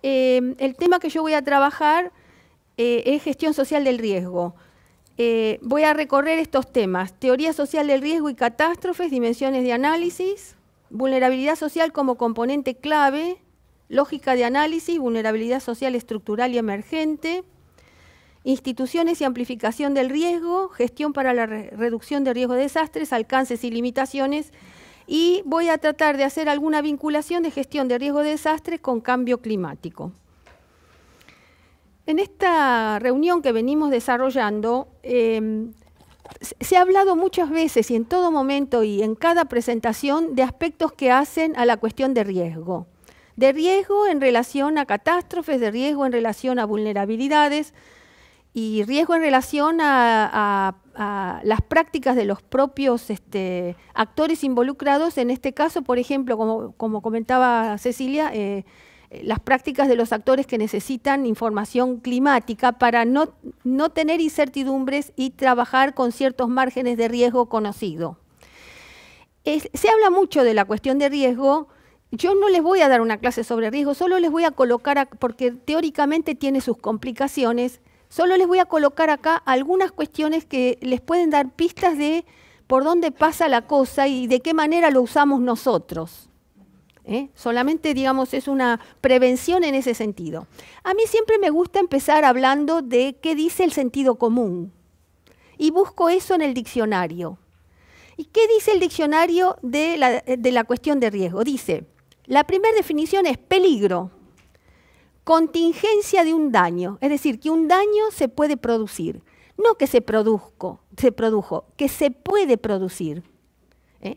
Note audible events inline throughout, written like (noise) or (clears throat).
Em, el tema que yo voy a trabajar eh, es gestión social del riesgo. Eh, voy a recorrer estos temas, teoría social del riesgo y catástrofes, dimensiones de análisis, vulnerabilidad social como componente clave, lógica de análisis, vulnerabilidad social estructural y emergente, instituciones y amplificación del riesgo, gestión para la reducción de riesgo de desastres, alcances y limitaciones, y voy a tratar de hacer alguna vinculación de gestión de riesgo de desastre con cambio climático. En esta reunión que venimos desarrollando, em, se ha hablado muchas veces y en todo momento y en cada presentación de aspectos que hacen a la cuestión de riesgo. De riesgo en relación a catástrofes, de riesgo en relación a vulnerabilidades y riesgo en relación a a las prácticas de los propios este, actores involucrados, en este caso, por ejemplo, como, comentaba Cecilia, eh, las prácticas de los actores que necesitan información climática para no, no tener incertidumbres y trabajar con ciertos márgenes de riesgo conocido. se habla mucho de la cuestión de riesgo, yo no les voy a dar una clase sobre riesgo, solo les voy a colocar, porque teóricamente tiene sus complicaciones, Solo les voy a colocar acá algunas cuestiones que les pueden dar pistas de por dónde pasa la cosa y de qué manera lo usamos nosotros. ¿eh? Solamente, digamos, es una prevención en ese sentido. A mí siempre me gusta empezar hablando de qué dice el sentido común y busco eso en el diccionario. ¿Y qué dice el diccionario de la cuestión de riesgo? Dice, la primera definición es peligro, Contingencia de un daño, es decir, que un daño se puede producir, no que se produzco, se produjo, que se puede producir. ¿eh?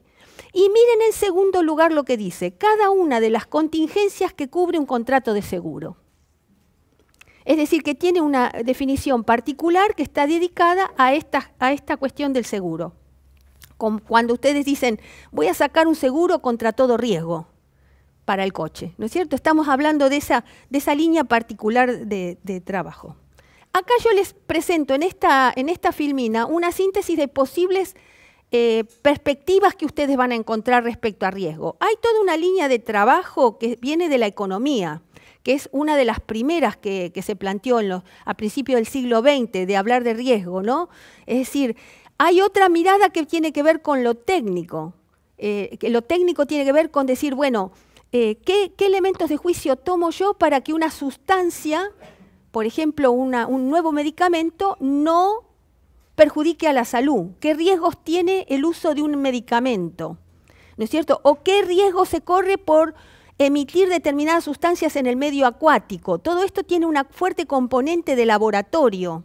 Y miren en segundo lugar lo que dice, cada una de las contingencias que cubre un contrato de seguro. Es decir, que tiene una definición particular que está dedicada a esta, a esta cuestión del seguro. cuando ustedes dicen, voy a sacar un seguro contra todo riesgo, para el coche, ¿no es cierto? Estamos hablando de esa, de esa línea particular de, trabajo. Acá yo les presento en esta, en esta filmina una síntesis de posibles eh, perspectivas que ustedes van a encontrar respecto a riesgo. Hay toda una línea de trabajo que viene de la economía, que es una de las primeras que, se planteó en los, a principios del siglo XX de hablar de riesgo, ¿no? Es decir, hay otra mirada que tiene que ver con lo técnico. Eh, que lo técnico tiene que ver con decir, bueno, eh, ¿qué, elementos de juicio tomo yo para que una sustancia, por ejemplo, un nuevo medicamento, no perjudique a la salud? ¿Qué riesgos tiene el uso de un medicamento? ¿No es cierto? ¿O qué riesgo se corre por emitir determinadas sustancias en el medio acuático? Todo esto tiene una fuerte componente de laboratorio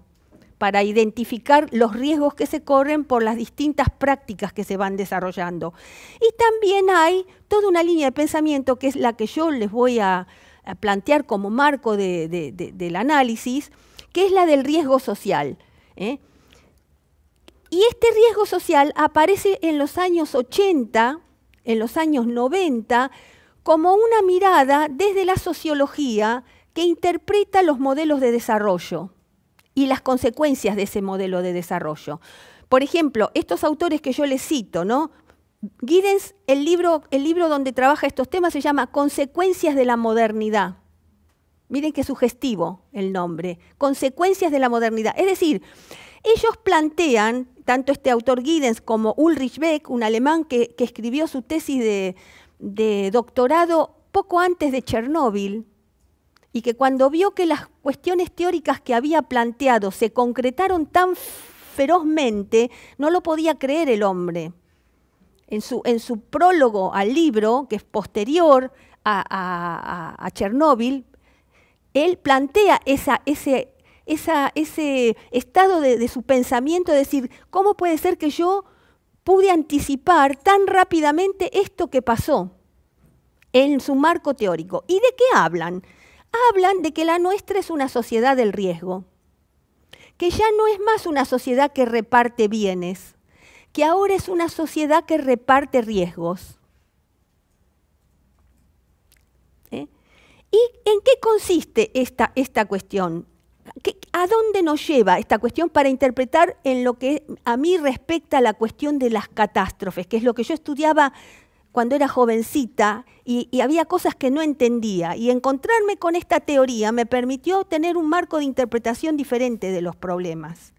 para identificar los riesgos que se corren por las distintas prácticas que se van desarrollando. Y también hay toda una línea de pensamiento que es la que yo les voy a, plantear como marco del análisis, que es la del riesgo social. ¿eh? Y este riesgo social aparece en los años 80, en los años 90, como una mirada desde la sociología que interpreta los modelos de desarrollo y las consecuencias de ese modelo de desarrollo. Por ejemplo, estos autores que yo les cito, ¿no? Giddens, el libro, el libro donde trabaja estos temas se llama Consecuencias de la modernidad. Miren qué sugestivo el nombre. Consecuencias de la modernidad. Es decir, ellos plantean, tanto este autor Giddens como Ulrich Beck, un alemán que, escribió su tesis de, de doctorado poco antes de Chernóbil, y que cuando vio que las cuestiones teóricas que había planteado se concretaron tan ferozmente, no lo podía creer el hombre. En su, prólogo al libro, que es posterior a, Chernóbil, él plantea ese, ese, estado de, su pensamiento, de decir, ¿cómo puede ser que yo pude anticipar tan rápidamente esto que pasó en su marco teórico. ¿Y de qué hablan? hablan de que la nuestra es una sociedad del riesgo, que ya no es más una sociedad que reparte bienes, que ahora es una sociedad que reparte riesgos. ¿Eh? ¿Y en qué consiste esta, esta cuestión? ¿A dónde nos lleva esta cuestión para interpretar en lo que a mí respecta la cuestión de las catástrofes, que es lo que yo estudiaba cuando era jovencita y, había cosas que no entendía. Y encontrarme con esta teoría me permitió tener un marco de interpretación diferente de los problemas.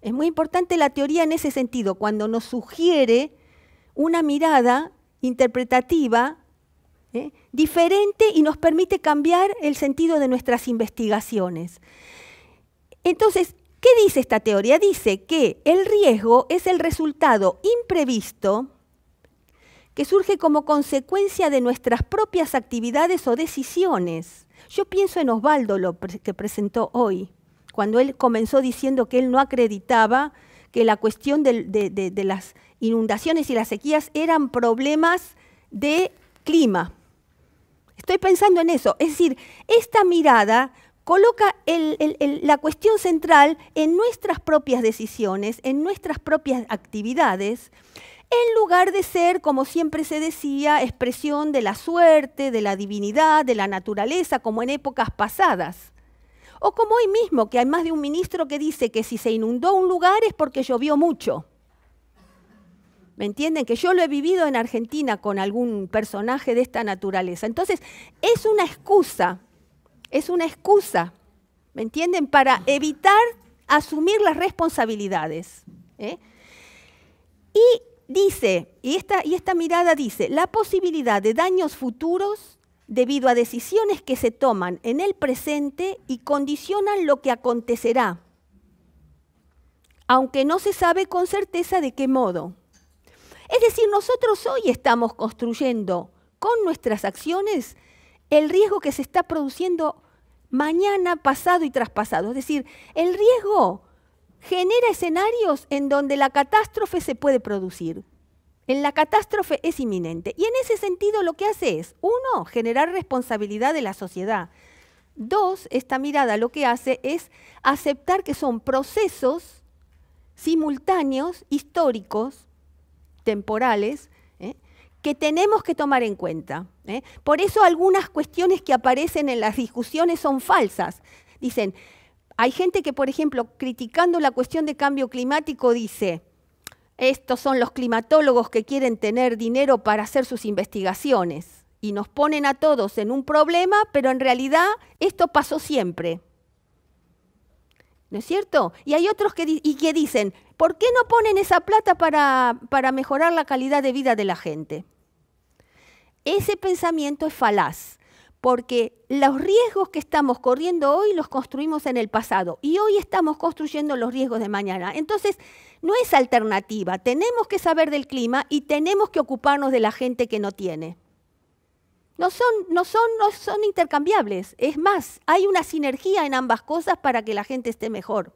Es muy importante la teoría en ese sentido, cuando nos sugiere una mirada interpretativa ¿eh? diferente y nos permite cambiar el sentido de nuestras investigaciones. Entonces, ¿qué dice esta teoría? Dice que el riesgo es el resultado imprevisto que surge como consecuencia de nuestras propias actividades o decisiones. Yo pienso en Osvaldo, lo que presentó hoy, cuando él comenzó diciendo que él no acreditaba que la cuestión de, las inundaciones y las sequías eran problemas de clima. Estoy pensando en eso. Es decir, esta mirada coloca la cuestión central en nuestras propias decisiones, en nuestras propias actividades, en lugar de ser, como siempre se decía, expresión de la suerte, de la divinidad, de la naturaleza, como en épocas pasadas. O como hoy mismo, que hay más de un ministro que dice que si se inundó un lugar es porque llovió mucho. ¿Me entienden? Que yo lo he vivido en Argentina con algún personaje de esta naturaleza. Entonces, es una excusa, es una excusa, ¿me entienden? Para evitar asumir las responsabilidades. ¿eh? Y dice, y esta, y esta mirada dice, la posibilidad de daños futuros debido a decisiones que se toman en el presente y condicionan lo que acontecerá, aunque no se sabe con certeza de qué modo. Es decir, nosotros hoy estamos construyendo con nuestras acciones el riesgo que se está produciendo mañana, pasado y traspasado. Es decir, el riesgo genera escenarios en donde la catástrofe se puede producir. En la catástrofe es inminente. Y en ese sentido lo que hace es, uno, generar responsabilidad de la sociedad. Dos, esta mirada lo que hace es aceptar que son procesos simultáneos, históricos, temporales, ¿eh? que tenemos que tomar en cuenta. ¿eh? Por eso algunas cuestiones que aparecen en las discusiones son falsas. Dicen, hay gente que, por ejemplo, criticando la cuestión de cambio climático, dice, estos son los climatólogos que quieren tener dinero para hacer sus investigaciones y nos ponen a todos en un problema, pero en realidad esto pasó siempre. ¿No es cierto? Y hay otros que, dicen, ¿por qué no ponen esa plata para mejorar la calidad de vida de la gente? Ese pensamiento es falaz porque los riesgos que estamos corriendo hoy los construimos en el pasado y hoy estamos construyendo los riesgos de mañana. Entonces, no es alternativa, tenemos que saber del clima y tenemos que ocuparnos de la gente que no tiene. No son, intercambiables, es más, hay una sinergia en ambas cosas para que la gente esté mejor.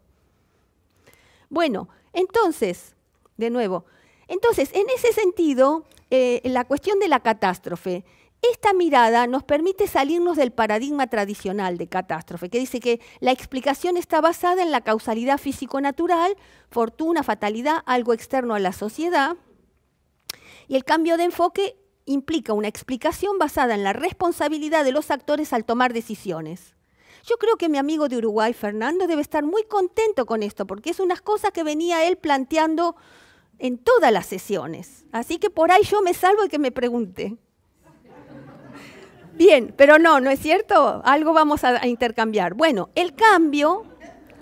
Bueno, entonces, de nuevo, entonces, en ese sentido, eh, la cuestión de la catástrofe, esta mirada nos permite salirnos del paradigma tradicional de catástrofe, que dice que la explicación está basada en la causalidad físico-natural, fortuna, fatalidad, algo externo a la sociedad, y el cambio de enfoque implica una explicación basada en la responsabilidad de los actores al tomar decisiones. Yo creo que mi amigo de Uruguay, Fernando, debe estar muy contento con esto, porque es unas cosas que venía él planteando en todas las sesiones. Así que por ahí yo me salvo y que me pregunte. Bien, pero no, ¿no es cierto? Algo vamos a, intercambiar. Bueno, el cambio,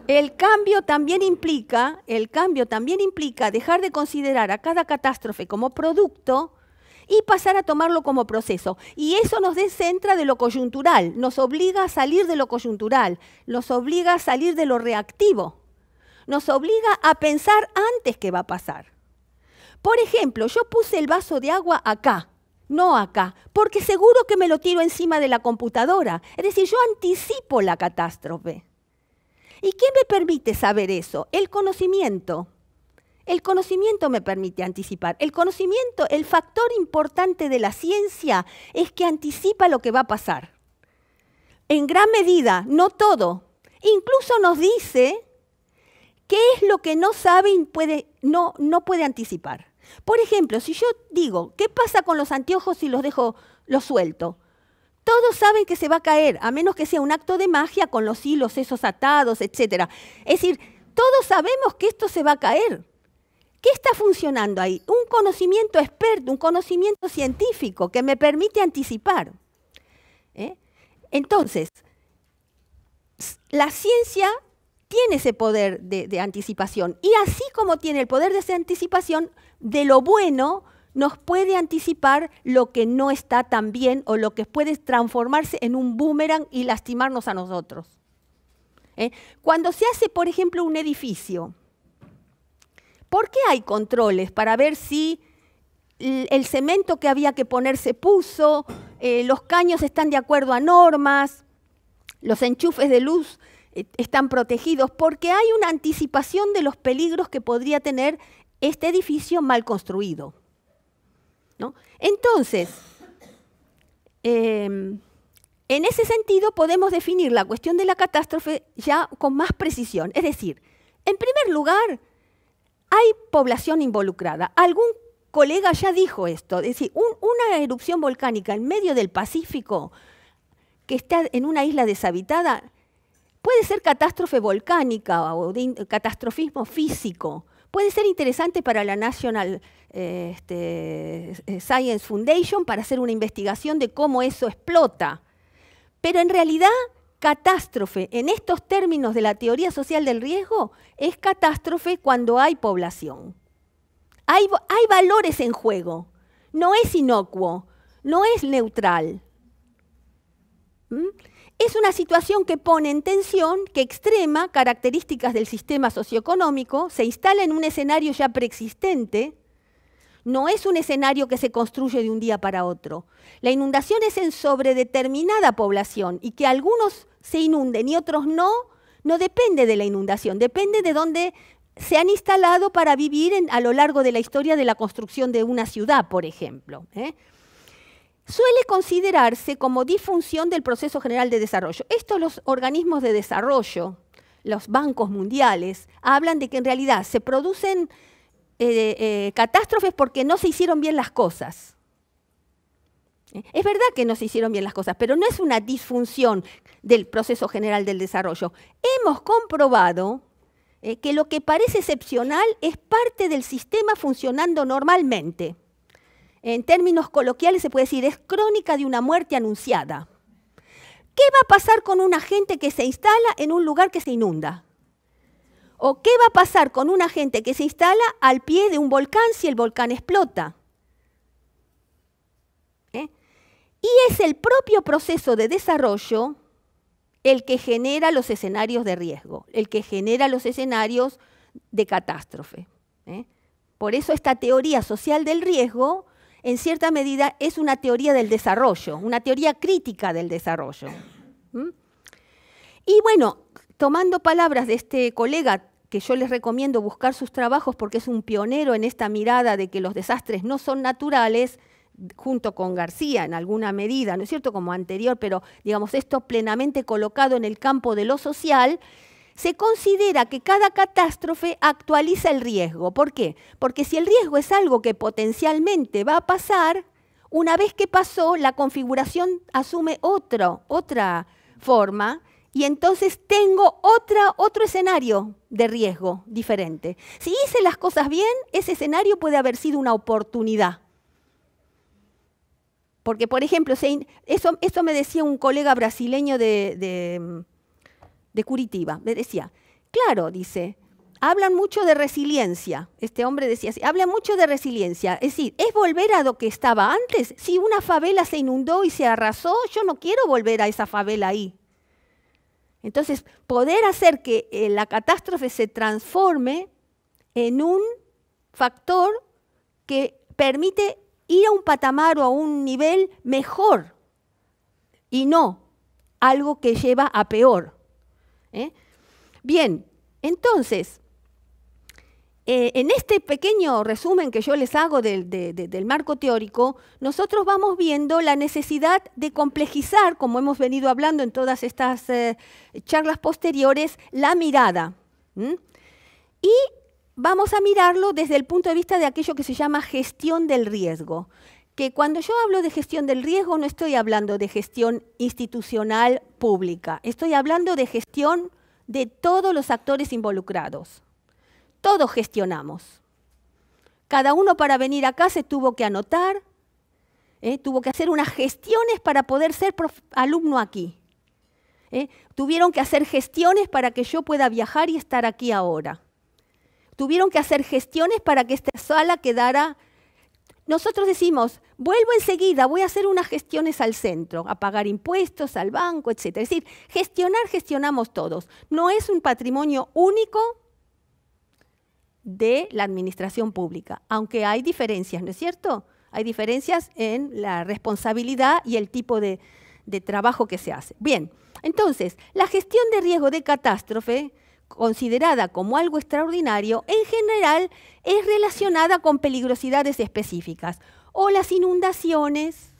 el cambio también implica, el cambio también implica dejar de considerar a cada catástrofe como producto y pasar a tomarlo como proceso. Y eso nos descentra de lo coyuntural, nos obliga a salir de lo coyuntural, nos obliga a salir de lo reactivo, nos obliga a pensar antes qué va a pasar. Por ejemplo, yo puse el vaso de agua acá, no acá, porque seguro que me lo tiro encima de la computadora. Es decir, yo anticipo la catástrofe. ¿Y quién me permite saber eso? El conocimiento. El conocimiento me permite anticipar. El conocimiento, el factor importante de la ciencia es que anticipa lo que va a pasar. En gran medida, no todo. Incluso nos dice qué es lo que no sabe y puede, no, no puede anticipar. Por ejemplo, si yo digo, ¿qué pasa con los anteojos si los dejo, los suelto? Todos saben que se va a caer, a menos que sea un acto de magia con los hilos esos atados, etc. Es decir, todos sabemos que esto se va a caer. ¿Qué está funcionando ahí? Un conocimiento experto, un conocimiento científico que me permite anticipar. ¿eh? Entonces, la ciencia tiene ese poder de, de, anticipación y así como tiene el poder de esa anticipación, de lo bueno nos puede anticipar lo que no está tan bien o lo que puede transformarse en un boomerang y lastimarnos a nosotros. ¿eh? Cuando se hace, por ejemplo, un edificio, ¿por qué hay controles para ver si el cemento que había que poner se puso, eh, los caños están de acuerdo a normas, los enchufes de luz eh, están protegidos, porque hay una anticipación de los peligros que podría tener este edificio mal construido. Entonces, en ese sentido podemos definir la cuestión de la catástrofe ya con más precisión. Es decir, en primer lugar, hay población involucrada. Algún colega ya dijo esto, es decir, una erupción volcánica en medio del Pacífico que está en una isla deshabitada puede ser catástrofe volcánica o catastrofismo físico, puede ser interesante para la National eh, este, eh, Science Foundation para hacer una investigación de cómo eso explota. Pero en realidad, catástrofe, en estos términos de la teoría social del riesgo, es catástrofe cuando hay población. Hay, valores en juego, no es inocuo, no es neutral. ¿Mm? es una situación que pone en tensión, que extrema características del sistema socioeconómico, se instala en un escenario ya preexistente, no es un escenario que se construye de un día para otro. La inundación es en sobredeterminada población y que algunos se inunden y otros no, no depende de la inundación, depende de dónde se han instalado para vivir a lo largo de la historia de la construcción de una ciudad, por ejemplo. ¿eh? suele considerarse como disfunción del proceso general de desarrollo. Estos los organismos de desarrollo, los bancos mundiales, hablan de que en realidad se producen eh, eh, catástrofes porque no se hicieron bien las cosas. Es verdad que no se hicieron bien las cosas, pero no es una disfunción del proceso general del desarrollo. Hemos comprobado eh, que lo que parece excepcional es parte del sistema funcionando normalmente en términos coloquiales se puede decir, es crónica de una muerte anunciada. ¿Qué va a pasar con una gente que se instala en un lugar que se inunda? ¿O qué va a pasar con una gente que se instala al pie de un volcán si el volcán explota? ¿Eh? Y es el propio proceso de desarrollo el que genera los escenarios de riesgo, el que genera los escenarios de catástrofe. ¿eh? Por eso esta teoría social del riesgo en cierta medida, es una teoría del desarrollo, una teoría crítica del desarrollo. ¿Mm? Y bueno, tomando palabras de este colega, que yo les recomiendo buscar sus trabajos porque es un pionero en esta mirada de que los desastres no son naturales, junto con García en alguna medida, ¿no es cierto? Como anterior, pero digamos esto plenamente colocado en el campo de lo social, se considera que cada catástrofe actualiza el riesgo. ¿Por qué? Porque si el riesgo es algo que potencialmente va a pasar, una vez que pasó, la configuración asume otra forma y entonces tengo otra, otro escenario de riesgo diferente. Si hice las cosas bien, ese escenario puede haber sido una oportunidad. Porque, por ejemplo, eso, me decía un colega brasileño de de Curitiba, me decía, claro, dice, hablan mucho de resiliencia. Este hombre decía así, habla mucho de resiliencia. Es decir, ¿es volver a lo que estaba antes? Si una favela se inundó y se arrasó, yo no quiero volver a esa favela ahí. Entonces, poder hacer que eh, la catástrofe se transforme en un factor que permite ir a un patamar o a un nivel mejor y no algo que lleva a peor. ¿eh? Bien, entonces, eh, en este pequeño resumen que yo les hago del, marco teórico, nosotros vamos viendo la necesidad de complejizar, como hemos venido hablando en todas estas eh, charlas posteriores, la mirada. Y vamos a mirarlo desde el punto de vista de aquello que se llama gestión del riesgo que cuando yo hablo de gestión del riesgo no estoy hablando de gestión institucional pública, estoy hablando de gestión de todos los actores involucrados. Todos gestionamos. Cada uno para venir acá se tuvo que anotar, ¿eh? tuvo que hacer unas gestiones para poder ser alumno aquí. ¿eh? tuvieron que hacer gestiones para que yo pueda viajar y estar aquí ahora. Tuvieron que hacer gestiones para que esta sala quedara... Nosotros decimos, Vuelvo enseguida, voy a hacer unas gestiones al centro, a pagar impuestos, al banco, etc. Es decir, gestionar, gestionamos todos. No es un patrimonio único de la administración pública, aunque hay diferencias, ¿no es cierto? Hay diferencias en la responsabilidad y el tipo de, trabajo que se hace. Bien, entonces, la gestión de riesgo de catástrofe, considerada como algo extraordinario, en general es relacionada con peligrosidades específicas o las inundaciones,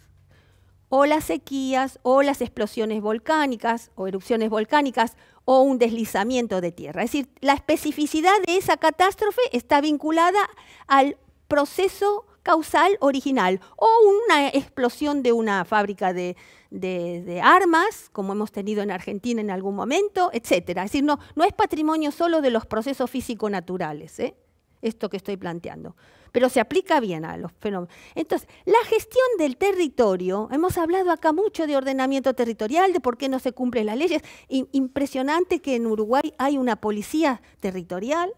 o las sequías, o las explosiones volcánicas, o erupciones volcánicas, o un deslizamiento de tierra. Es decir, la especificidad de esa catástrofe está vinculada al proceso causal original o una explosión de una fábrica de, armas, como hemos tenido en Argentina en algún momento, etc. Es decir, no, no es patrimonio solo de los procesos físico-naturales, ¿eh? esto que estoy planteando pero se aplica bien a los fenómenos. Entonces, la gestión del territorio, hemos hablado acá mucho de ordenamiento territorial, de por qué no se cumplen las leyes. Impresionante que en Uruguay hay una policía territorial,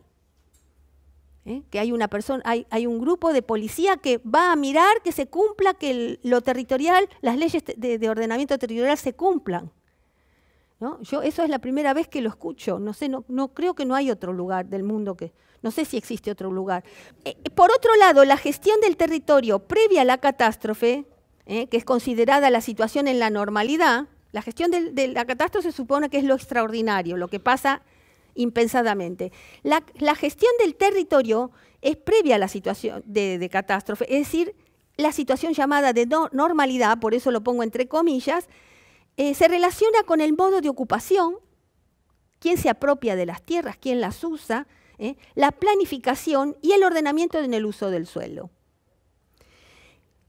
¿eh? que hay una persona, hay, un grupo de policía que va a mirar que se cumpla, que lo territorial, las leyes de ordenamiento territorial se cumplan. Yo eso es la primera vez que lo escucho, no sé, no, creo que no hay otro lugar del mundo que, no sé si existe otro lugar. Eh, eh, por otro lado, la gestión del territorio previa a la catástrofe, eh, que es considerada la situación en la normalidad, la gestión de, la catástrofe se supone que es lo extraordinario, lo que pasa impensadamente. La, gestión del territorio es previa a la situación de, catástrofe, es decir, la situación llamada de normalidad, por eso lo pongo entre comillas, eh, se relaciona con el modo de ocupación, quién se apropia de las tierras, quién las usa, eh, la planificación y el ordenamiento en el uso del suelo.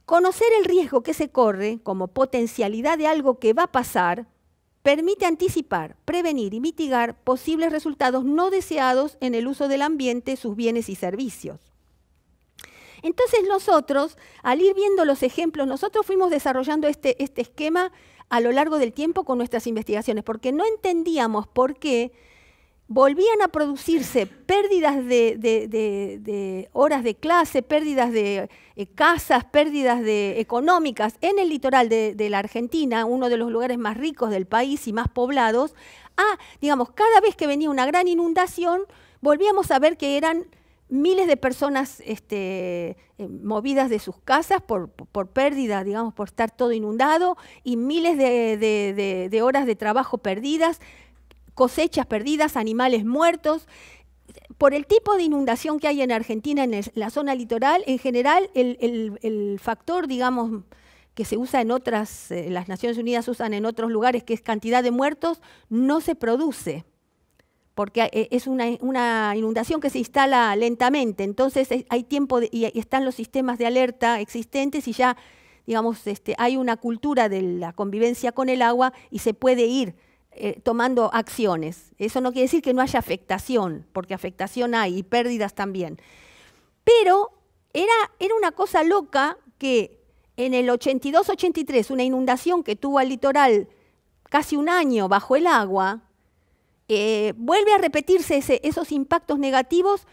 Conocer el riesgo que se corre como potencialidad de algo que va a pasar permite anticipar, prevenir y mitigar posibles resultados no deseados en el uso del ambiente, sus bienes y servicios. Entonces nosotros, al ir viendo los ejemplos, nosotros fuimos desarrollando este, este esquema a lo largo del tiempo con nuestras investigaciones, porque no entendíamos por qué volvían a producirse pérdidas de, horas de clase, pérdidas de eh, casas, pérdidas de económicas en el litoral de, la Argentina, uno de los lugares más ricos del país y más poblados, a, digamos, cada vez que venía una gran inundación, volvíamos a ver que eran miles de personas este, eh, movidas de sus casas por, pérdida, digamos, por estar todo inundado, y miles de, horas de trabajo perdidas, cosechas perdidas, animales muertos por el tipo de inundación que hay en Argentina, en la zona litoral, en general el, factor, digamos, que se usa en otras, eh, las Naciones Unidas usan en otros lugares, que es cantidad de muertos, no se produce porque eh, es una, inundación que se instala lentamente, entonces hay tiempo y están los sistemas de alerta existentes y ya, digamos, este, hay una cultura de la convivencia con el agua y se puede ir eh, tomando acciones. Eso no quiere decir que no haya afectación, porque afectación hay y pérdidas también. Pero era, era una cosa loca que en el 82-83, una inundación que tuvo al litoral casi un año bajo el agua, eh, vuelve a repetirse esos impactos negativos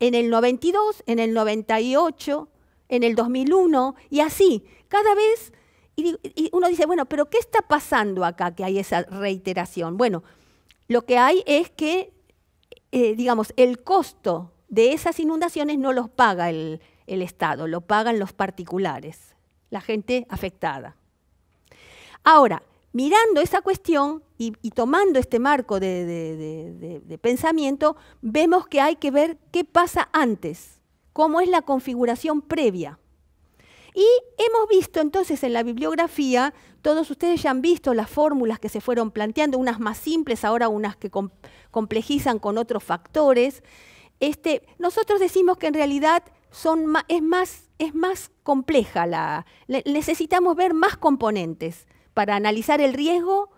en el 92, en el 98, en el 2001 y así, cada vez. Y, uno dice, bueno, pero ¿qué está pasando acá que hay esa reiteración? Bueno, lo que hay es que, eh, digamos, el costo de esas inundaciones no los paga el, el Estado, lo pagan los particulares, la gente afectada. Ahora, mirando esa cuestión y, tomando este marco de, pensamiento, vemos que hay que ver qué pasa antes, cómo es la configuración previa. Y hemos visto entonces en la bibliografía, todos ustedes ya han visto las fórmulas que se fueron planteando, unas más simples, ahora unas que complejizan con otros factores. Este, nosotros decimos que en realidad es, más, es más compleja, la, necesitamos ver más componentes para analizar el riesgo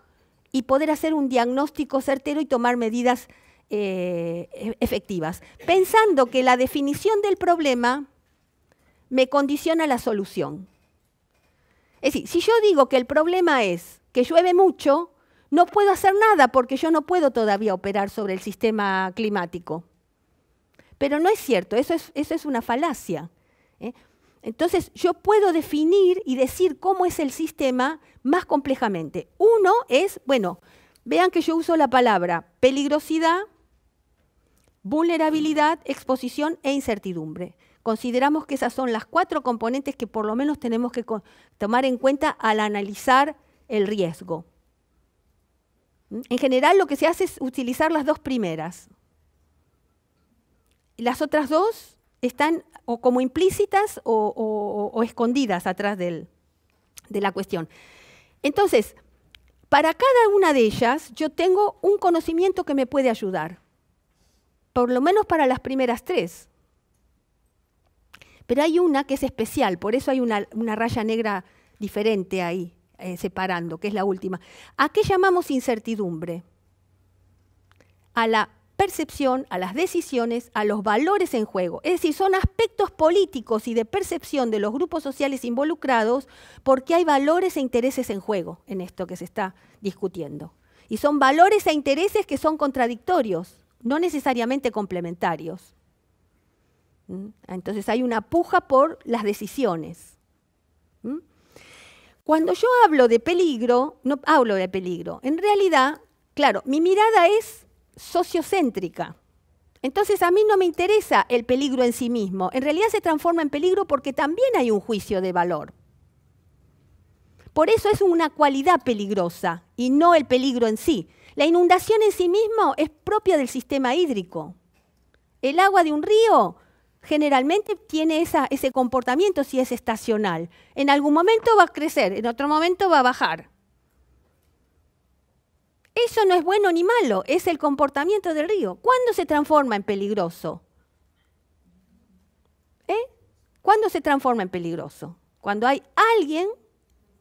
y poder hacer un diagnóstico certero y tomar medidas eh, e-, efectivas, pensando que la definición del problema me condiciona la solución. Es decir, si yo digo que el problema es que llueve mucho, no puedo hacer nada porque yo no puedo todavía operar sobre el sistema climático. Pero no es cierto, eso es, eso es una falacia. ¿eh? Entonces yo puedo definir y decir cómo es el sistema más complejamente. Uno es, bueno, vean que yo uso la palabra peligrosidad, vulnerabilidad, exposición e incertidumbre. Consideramos que esas son las cuatro componentes que por lo menos tenemos que tomar en cuenta al analizar el riesgo. En general lo que se hace es utilizar las dos primeras. Las otras dos están o como implícitas o, escondidas atrás de la cuestión. Entonces, para cada una de ellas yo tengo un conocimiento que me puede ayudar, por lo menos para las primeras tres. Pero hay una que es especial, por eso hay una, raya negra diferente ahí, eh, separando, que es la última. ¿A qué llamamos incertidumbre? A la percepción, a las decisiones, a los valores en juego. Es decir, son aspectos políticos y de percepción de los grupos sociales involucrados porque hay valores e intereses en juego en esto que se está discutiendo. Y son valores e intereses que son contradictorios, no necesariamente complementarios. ¿Mm? Entonces hay una puja por las decisiones. ¿Mm? Cuando yo hablo de peligro, no hablo de peligro. En realidad, claro, mi mirada es sociocéntrica. Entonces a mí no me interesa el peligro en sí mismo. En realidad se transforma en peligro porque también hay un juicio de valor. Por eso es una cualidad peligrosa y no el peligro en sí. La inundación en sí mismo es propia del sistema hídrico. El agua de un río generalmente tiene ese comportamiento si es estacional. En algún momento va a crecer, en otro momento va a bajar. Eso no es bueno ni malo, es el comportamiento del río. ¿Cuándo se transforma en peligroso? ¿Eh? ¿Cuándo se transforma en peligroso? Cuando hay alguien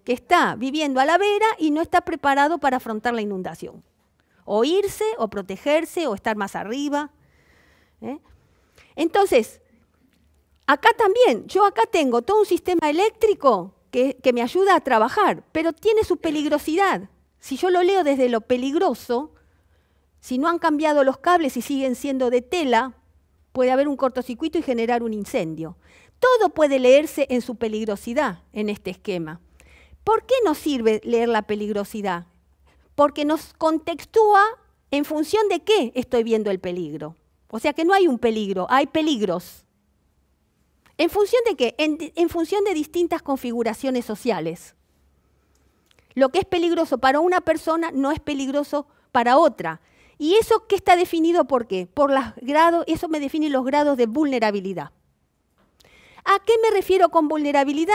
que está viviendo a la vera y no está preparado para afrontar la inundación. O irse, o protegerse, o estar más arriba. ¿eh? Entonces, acá también, yo acá tengo todo un sistema eléctrico que me ayuda a trabajar, pero tiene su peligrosidad. Si yo lo leo desde lo peligroso, si no han cambiado los cables y siguen siendo de tela, puede haber un cortocircuito y generar un incendio. Todo puede leerse en su peligrosidad en este esquema. ¿Por qué nos sirve leer la peligrosidad? Porque nos contextúa en función de qué estoy viendo el peligro. O sea que no hay un peligro, hay peligros. ¿En función de qué? En, en función de distintas configuraciones sociales. Lo que es peligroso para una persona no es peligroso para otra. ¿Y eso qué está definido por qué? Por los grados, eso me define los grados de vulnerabilidad. ¿A qué me refiero con vulnerabilidad?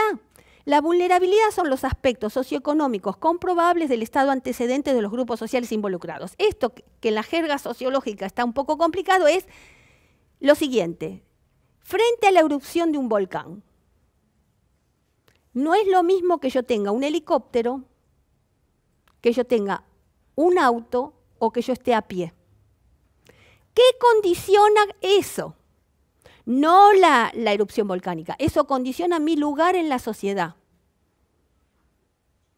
La vulnerabilidad son los aspectos socioeconómicos comprobables del estado antecedente de los grupos sociales involucrados. Esto que en la jerga sociológica está un poco complicado es lo siguiente. Frente a la erupción de un volcán, no es lo mismo que yo tenga un helicóptero que yo tenga un auto o que yo esté a pie. ¿Qué condiciona eso? No la, erupción volcánica, eso condiciona mi lugar en la sociedad.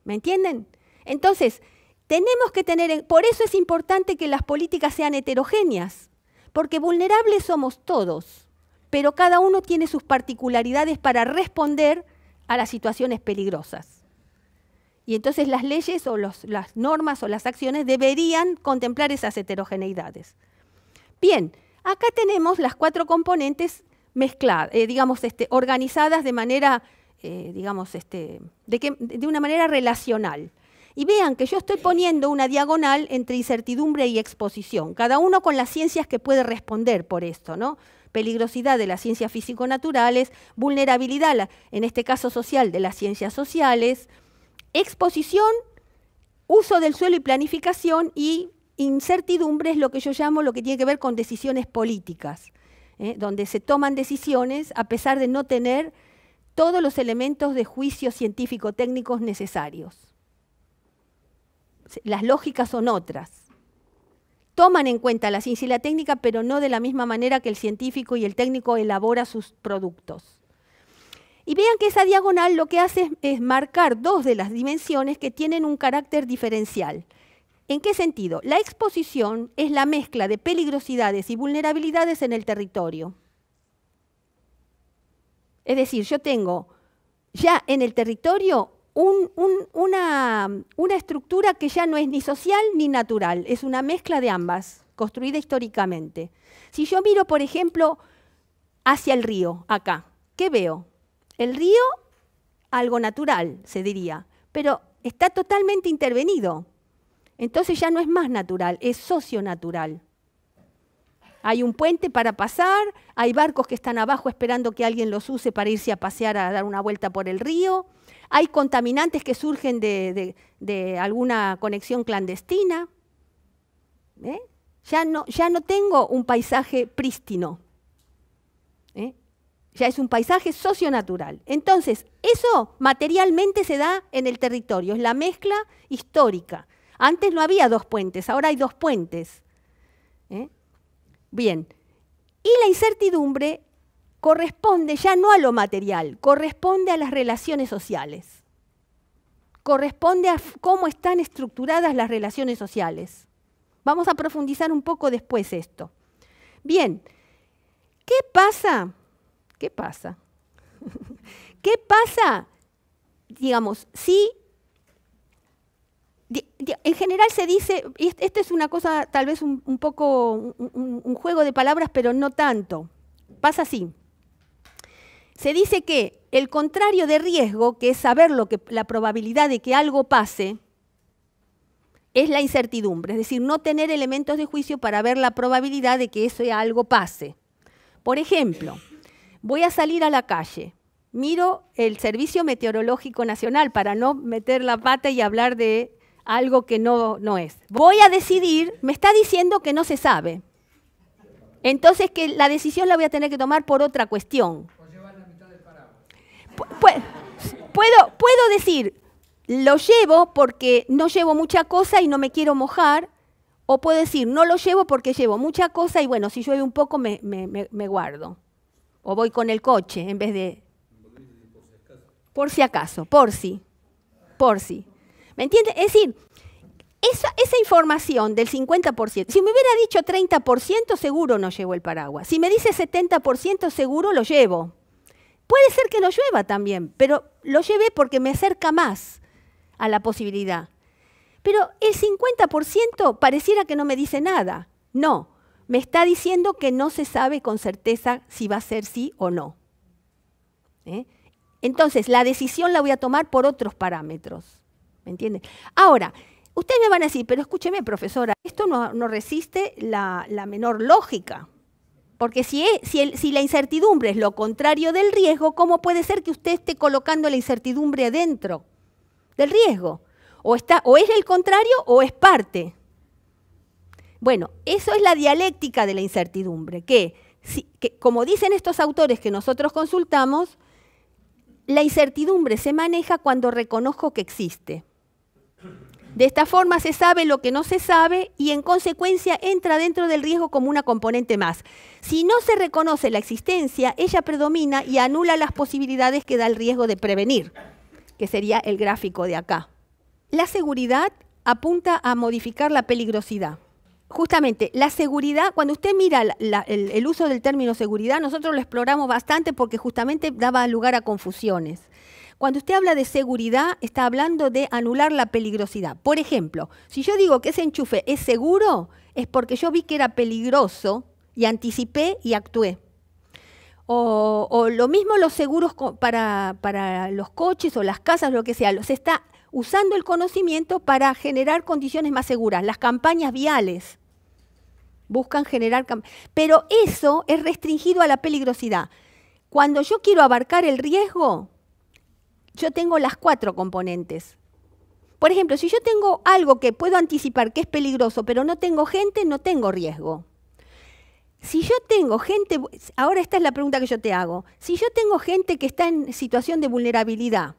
¿Me entienden? Entonces, tenemos que tener, por eso es importante que las políticas sean heterogéneas, porque vulnerables somos todos, pero cada uno tiene sus particularidades para responder a las situaciones peligrosas. Y entonces las leyes o las normas o las acciones deberían contemplar esas heterogeneidades. Bien, acá tenemos las cuatro componentes mezcladas, eh, digamos, este, organizadas de manera, eh, digamos, este, de, de una manera relacional. Y vean que yo estoy poniendo una diagonal entre incertidumbre y exposición, cada uno con las ciencias que puede responder por esto, ¿no? Peligrosidad de las ciencias físico-naturales, vulnerabilidad, en este caso social, de las ciencias sociales, Exposición, uso del suelo y planificación y incertidumbre es lo que yo llamo lo que tiene que ver con decisiones políticas, ¿eh? donde se toman decisiones a pesar de no tener todos los elementos de juicio científico-técnicos necesarios. Las lógicas son otras. Toman en cuenta la ciencia y la técnica, pero no de la misma manera que el científico y el técnico elabora sus productos. Y vean que esa diagonal lo que hace es, marcar dos de las dimensiones que tienen un carácter diferencial. ¿En qué sentido? La exposición es la mezcla de peligrosidades y vulnerabilidades en el territorio. Es decir, yo tengo ya en el territorio una, una estructura que ya no es ni social ni natural, es una mezcla de ambas, construida históricamente. Si yo miro, por ejemplo, hacia el río, acá, ¿qué veo? El río, algo natural, se diría, pero está totalmente intervenido. Entonces ya no es más natural, es socionatural. Hay un puente para pasar, hay barcos que están abajo esperando que alguien los use para irse a pasear, a dar una vuelta por el río. Hay contaminantes que surgen de, alguna conexión clandestina. ¿Eh? Ya, ya no tengo un paisaje prístino ya es un paisaje socionatural. Entonces, eso materialmente se da en el territorio, es la mezcla histórica. Antes no había dos puentes, ahora hay dos puentes. ¿eh? Bien, y la incertidumbre corresponde ya no a lo material, corresponde a las relaciones sociales. Corresponde a cómo están estructuradas las relaciones sociales. Vamos a profundizar un poco después esto. Bien, ¿qué pasa ¿Qué pasa? (laughs) ¿Qué pasa? Digamos, si en general se dice, y esta es una cosa tal vez un, poco un, juego de palabras, pero no tanto. Pasa así. Se dice que el contrario de riesgo, que es saber lo que, la probabilidad de que algo pase, es la incertidumbre, es decir, no tener elementos de juicio para ver la probabilidad de que eso algo pase. Por ejemplo, voy a salir a la calle, miro el Servicio Meteorológico Nacional para no meter la pata y hablar de algo que no, no es. Voy a decidir, me está diciendo que no se sabe. Entonces que la decisión la voy a tener que tomar por otra cuestión. pues Puedo, puedo decir, lo llevo porque no llevo mucha cosa y no me quiero mojar, o puedo decir, no lo llevo porque llevo mucha cosa y bueno, si llueve un poco me guardo o voy con el coche en vez de... Por si acaso, por si, por si. ¿Me entiendes? Es decir, esa, información del 50%, si me hubiera dicho 30%, seguro no llevo el paraguas. Si me dice 70%, seguro lo llevo. Puede ser que no llueva también, pero lo llevé porque me acerca más a la posibilidad. Pero el 50% pareciera que no me dice nada. No, me está diciendo que no se sabe con certeza si va a ser sí o no. ¿Eh? Entonces, la decisión la voy a tomar por otros parámetros. ¿Me entiende Ahora, ustedes me van a decir, pero escúcheme, profesora, esto no, resiste la, menor lógica. Porque si, es, si la incertidumbre es lo contrario del riesgo, ¿cómo puede ser que usted esté colocando la incertidumbre adentro del riesgo? O, está, o es el contrario o es parte. Bueno, eso es la dialéctica de la incertidumbre, que, como dicen estos autores que nosotros consultamos, la incertidumbre se maneja cuando reconozco que existe. De esta forma se sabe lo que no se sabe y en consecuencia entra dentro del riesgo como una componente más. Si no se reconoce la existencia, ella predomina y anula las posibilidades que da el riesgo de prevenir, que sería el gráfico de acá. La seguridad apunta a modificar la peligrosidad justamente la seguridad, cuando usted mira el, uso del término seguridad, nosotros lo exploramos bastante porque justamente daba lugar a confusiones. Cuando usted habla de seguridad, está hablando de anular la peligrosidad. Por ejemplo, si yo digo que ese enchufe es seguro, es porque yo vi que era peligroso y anticipé y actué. O, lo mismo los seguros para, los coches o las casas, lo que sea, se está usando el conocimiento para generar condiciones más seguras, las campañas viales buscan generar... Pero eso es restringido a la peligrosidad. Cuando yo quiero abarcar el riesgo, yo tengo las cuatro componentes. Por ejemplo, si yo tengo algo que puedo anticipar que es peligroso, pero no tengo gente, no tengo riesgo. Si yo tengo gente, ahora esta es la pregunta que yo te hago, si yo tengo gente que está en situación de vulnerabilidad,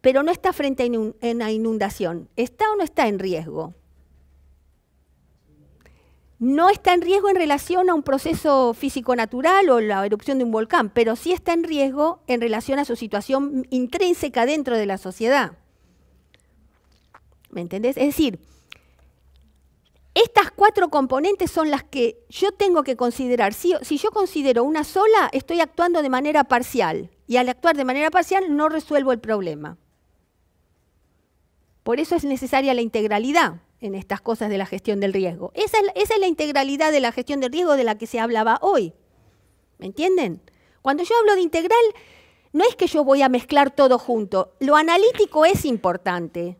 pero no está frente a, una inundación, ¿está o no está en riesgo? no está en riesgo en relación a un proceso físico natural o la erupción de un volcán, pero sí está en riesgo en relación a su situación intrínseca dentro de la sociedad. ¿Me entendés? Es decir, estas cuatro componentes son las que yo tengo que considerar. Si, yo considero una sola, estoy actuando de manera parcial. Y al actuar de manera parcial no resuelvo el problema. Por eso es necesaria la integralidad en estas cosas de la gestión del riesgo. Esa es, la integralidad de la gestión del riesgo de la que se hablaba hoy. ¿Me entienden? Cuando yo hablo de integral, no es que yo voy a mezclar todo junto. Lo analítico es importante,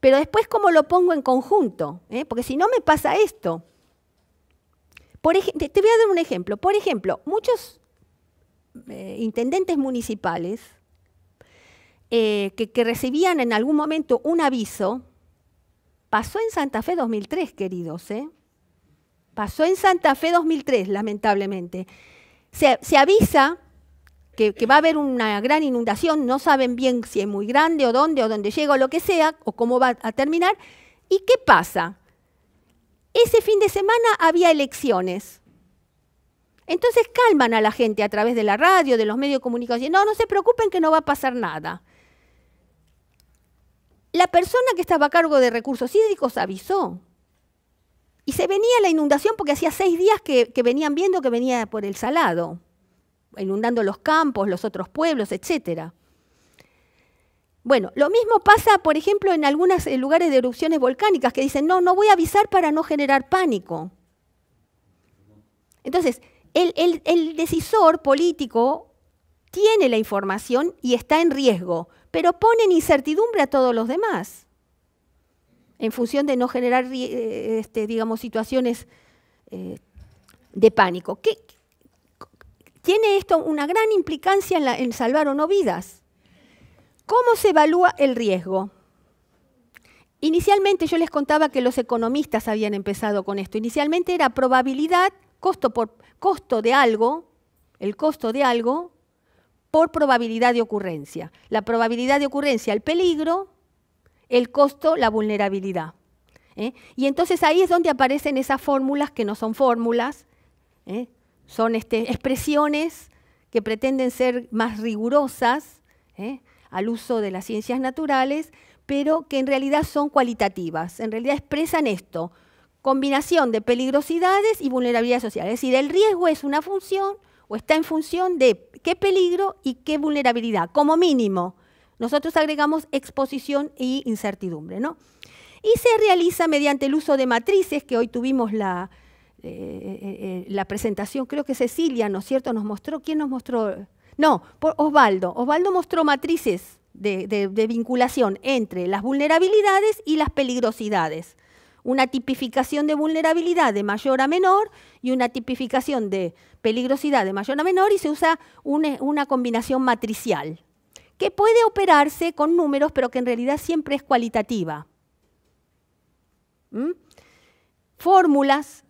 pero después cómo lo pongo en conjunto, ¿Eh? porque si no me pasa esto. Por ejemplo, te voy a dar un ejemplo. Por ejemplo, muchos eh, intendentes municipales eh, que recibían en algún momento un aviso Pasó en Santa Fe 2003, queridos, ¿eh? Pasó en Santa Fe 2003, lamentablemente. Se, avisa que, que, va a haber una gran inundación, no saben bien si es muy grande o dónde, o dónde llega, o lo que sea, o cómo va a terminar. ¿Y qué pasa? Ese fin de semana había elecciones. Entonces calman a la gente a través de la radio, de los medios de comunicación. No, no se preocupen que no va a pasar nada la persona que estaba a cargo de recursos hídricos avisó. Y se venía la inundación porque hacía seis días que, venían viendo que venía por el salado, inundando los campos, los otros pueblos, etcétera. Bueno, lo mismo pasa, por ejemplo, en algunos eh, lugares de erupciones volcánicas que dicen, no, no voy a avisar para no generar pánico. Entonces, el, decisor político tiene la información y está en riesgo, pero ponen incertidumbre a todos los demás, en función de no generar, eh, este, digamos, situaciones eh, de pánico. ¿Qué, tiene esto una gran implicancia en, en, salvar o no vidas. ¿Cómo se evalúa el riesgo? Inicialmente yo les contaba que los economistas habían empezado con esto. Inicialmente era probabilidad, costo por costo de algo, el costo de algo por probabilidad de ocurrencia. La probabilidad de ocurrencia, el peligro, el costo, la vulnerabilidad. ¿eh? Y entonces ahí es donde aparecen esas fórmulas que no son fórmulas, ¿eh? son este, expresiones que pretenden ser más rigurosas ¿eh? al uso de las ciencias naturales, pero que en realidad son cualitativas, en realidad expresan esto, combinación de peligrosidades y vulnerabilidades sociales. Es decir, el riesgo es una función está en función de qué peligro y qué vulnerabilidad, como mínimo. Nosotros agregamos exposición e incertidumbre, ¿no? Y se realiza mediante el uso de matrices, que hoy tuvimos eh, eh, eh, la, presentación, creo que Cecilia, ¿no es cierto?, nos mostró, ¿quién nos mostró? No, por Osvaldo. Osvaldo mostró matrices de vinculación entre las vulnerabilidades y las peligrosidades una tipificación de vulnerabilidad de mayor a menor y una tipificación de peligrosidad de mayor a menor y se usa eh, una, combinación matricial, que puede operarse con números, pero que en realidad siempre es cualitativa. ¿Mm? Fórmulas,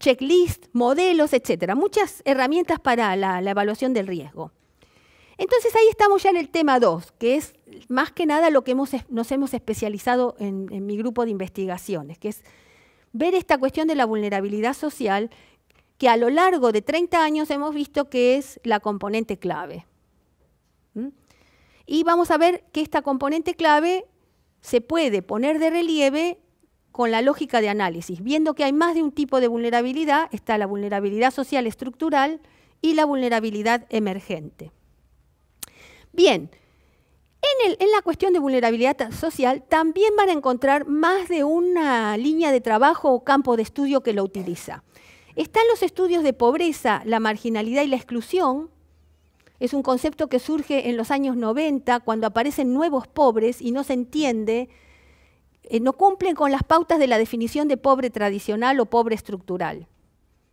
checklist, modelos, etcétera. Muchas herramientas para la evaluación del riesgo. Entonces ahí estamos ya en el tema 2, que es más que nada lo que nos hemos especializado en, mi grupo de investigaciones, que es ver esta cuestión de la vulnerabilidad social que a lo largo de 30 años hemos visto que es la componente clave. ¿Mm? Y vamos a ver que esta componente clave se puede poner de relieve con la lógica de análisis, viendo que hay más de un tipo de vulnerabilidad, está la vulnerabilidad social estructural y la vulnerabilidad emergente. Bien, en, la cuestión de vulnerabilidad social también van a encontrar más de una línea de trabajo o campo de estudio que lo utiliza. Están los estudios de pobreza, la marginalidad y la exclusión. Es un concepto que surge en los años 90 cuando aparecen nuevos pobres y no se entiende, eh, no cumplen con las pautas de la definición de pobre tradicional o pobre estructural.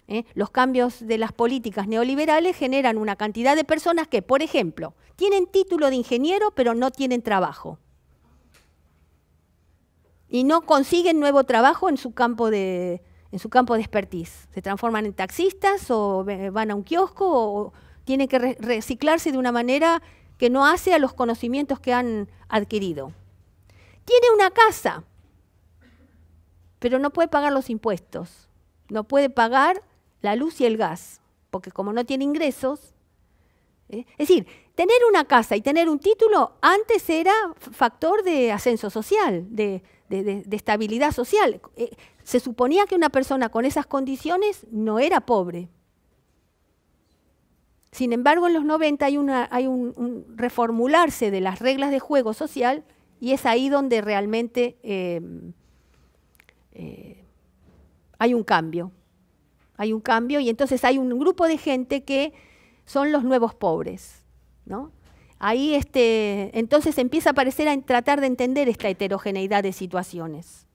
¿eh? Los cambios de las políticas neoliberales generan una cantidad de personas que, por ejemplo, tienen título de ingeniero pero no tienen trabajo. Y no consiguen nuevo trabajo en su campo de, en su campo de expertise. Se transforman en taxistas o eh, van a un kiosco o tienen que reciclarse de una manera que no hace a los conocimientos que han adquirido. Tiene una casa, pero no puede pagar los impuestos, no puede pagar la luz y el gas, porque como no tiene ingresos, ¿eh? es decir, tener una casa y tener un título antes era factor de ascenso social, de, estabilidad social. Eh, se suponía que una persona con esas condiciones no era pobre. Sin embargo, en los 90 hay, una, hay un, reformularse de las reglas de juego social y es ahí donde realmente eh, hay un cambio hay un cambio y entonces hay un grupo de gente que son los nuevos pobres, ¿no? Ahí este, entonces empieza a aparecer a tratar de entender esta heterogeneidad de situaciones.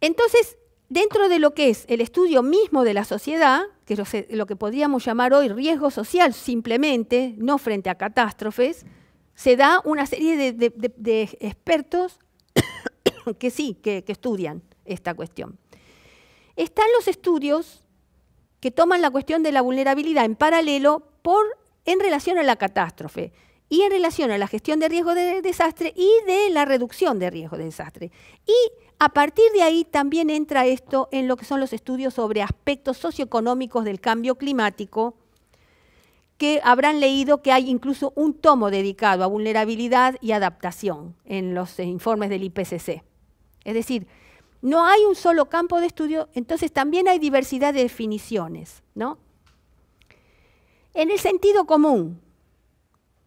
Entonces, dentro de lo que es el estudio mismo de la sociedad, que es lo que podríamos llamar hoy riesgo social simplemente, no frente a catástrofes, se da una serie de, expertos (coughs) que sí, que estudian esta cuestión. Están los estudios que toman la cuestión de la vulnerabilidad en paralelo por, en relación a la catástrofe y en relación a la gestión de riesgo de desastre y de la reducción de riesgo de desastre. Y a partir de ahí también entra esto en lo que son los estudios sobre aspectos socioeconómicos del cambio climático, que habrán leído que hay incluso un tomo dedicado a vulnerabilidad y adaptación en los eh, informes del IPCC. Es decir, no hay un solo campo de estudio, entonces también hay diversidad de definiciones, ¿no? En el sentido común,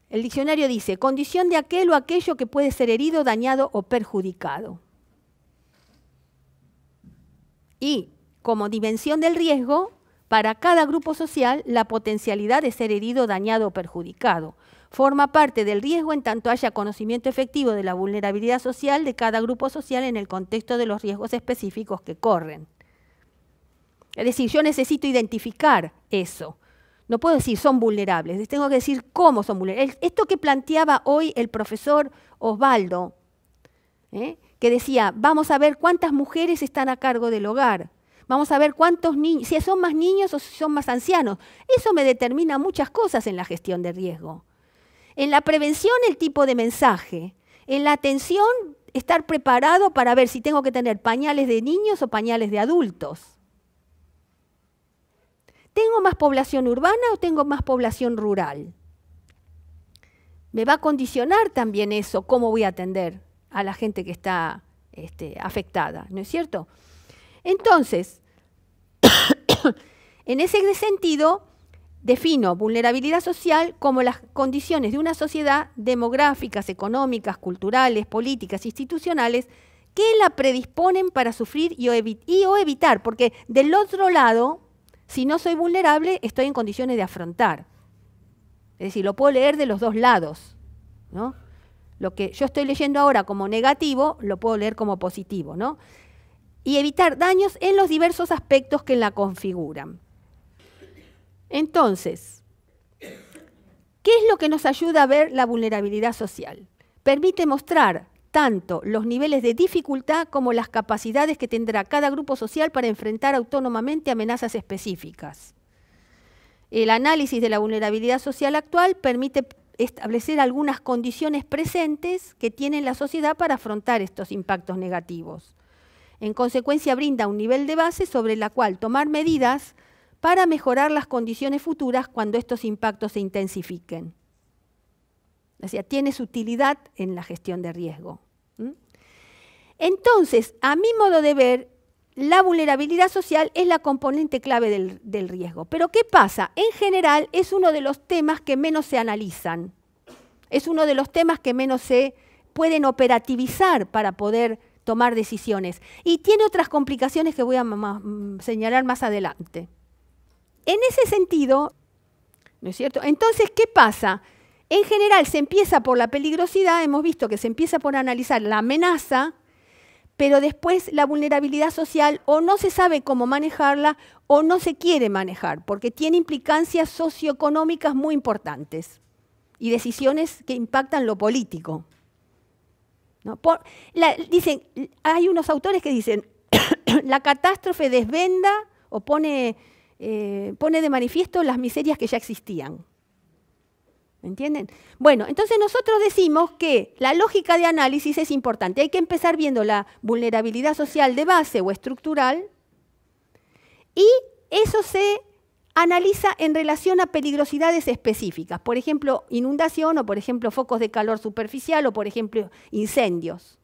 el diccionario dice, condición de aquel o aquello que puede ser herido, dañado o perjudicado. Y como dimensión del riesgo, para cada grupo social, la potencialidad de ser herido, dañado o perjudicado forma parte del riesgo en tanto haya conocimiento efectivo de la vulnerabilidad social de cada grupo social en el contexto de los riesgos específicos que corren. Es decir, yo necesito identificar eso. No puedo decir son vulnerables, tengo que decir cómo son vulnerables. Esto que planteaba hoy el profesor Osvaldo, ¿eh? que decía, vamos a ver cuántas mujeres están a cargo del hogar, vamos a ver cuántos niños, si son más niños o si son más ancianos. Eso me determina muchas cosas en la gestión de riesgo. En la prevención el tipo de mensaje. En la atención estar preparado para ver si tengo que tener pañales de niños o pañales de adultos. ¿Tengo más población urbana o tengo más población rural? Me va a condicionar también eso, cómo voy a atender a la gente que está este, afectada, ¿no es cierto? Entonces, (coughs) en ese sentido, Defino vulnerabilidad social como las condiciones de una sociedad demográficas, económicas, culturales, políticas, institucionales, que la predisponen para sufrir y o, evitar, porque del otro lado, si no soy vulnerable, estoy en condiciones de afrontar. Es decir, lo puedo leer de los dos lados. ¿no? Lo que yo estoy leyendo ahora como negativo, lo puedo leer como positivo. ¿no? Y evitar daños en los diversos aspectos que la configuran. Entonces, ¿qué es lo que nos ayuda a ver la vulnerabilidad social? Permite mostrar tanto los niveles de dificultad como las capacidades que tendrá cada grupo social para enfrentar autónomamente amenazas específicas. El análisis de la vulnerabilidad social actual permite establecer algunas condiciones presentes que tiene la sociedad para afrontar estos impactos negativos. En consecuencia, brinda un nivel de base sobre la cual tomar medidas para mejorar las condiciones futuras cuando estos impactos se intensifiquen. O sea, tiene su utilidad en la gestión de riesgo. Entonces, a mi modo de ver, la vulnerabilidad social es la componente clave del, riesgo. Pero ¿qué pasa? En general es uno de los temas que menos se analizan, es uno de los temas que menos se pueden operativizar para poder tomar decisiones y tiene otras complicaciones que voy a mm, señalar más adelante. En ese sentido, ¿no es cierto? Entonces, ¿qué pasa? En general se empieza por la peligrosidad, hemos visto que se empieza por analizar la amenaza, pero después la vulnerabilidad social o no se sabe cómo manejarla o no se quiere manejar, porque tiene implicancias socioeconómicas muy importantes y decisiones que impactan lo político. dicen, hay unos autores que dicen, (coughs) la catástrofe desvenda o pone eh, pone de manifiesto las miserias que ya existían. ¿Me entienden? Bueno, entonces nosotros decimos que la lógica de análisis es importante. Hay que empezar viendo la vulnerabilidad social de base o estructural y eso se analiza en relación a peligrosidades específicas, por ejemplo, inundación o por ejemplo focos de calor superficial o por ejemplo incendios.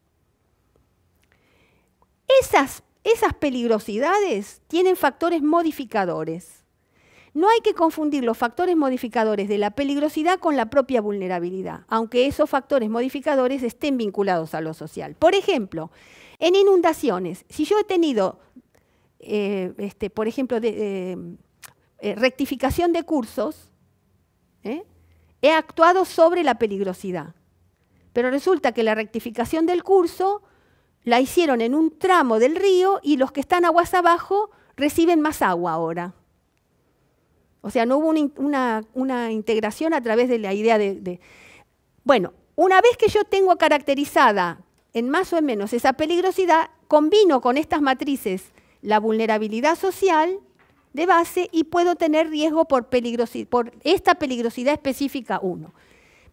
Esas esas peligrosidades tienen factores modificadores. No hay que confundir los factores modificadores de la peligrosidad con la propia vulnerabilidad, aunque esos factores modificadores estén vinculados a lo social. Por ejemplo, en inundaciones, si yo he tenido, eh, este, por ejemplo, eh, eh, rectificación de cursos, he actuado sobre la peligrosidad, pero resulta que la rectificación del curso la hicieron en un tramo del río y los que están aguas abajo reciben más agua ahora. O sea, no hubo una, integración a través de la idea de, Bueno, una vez que yo tengo caracterizada en más o en menos esa peligrosidad, combino con estas matrices la vulnerabilidad social de base y puedo tener riesgo por, por esta peligrosidad específica 1.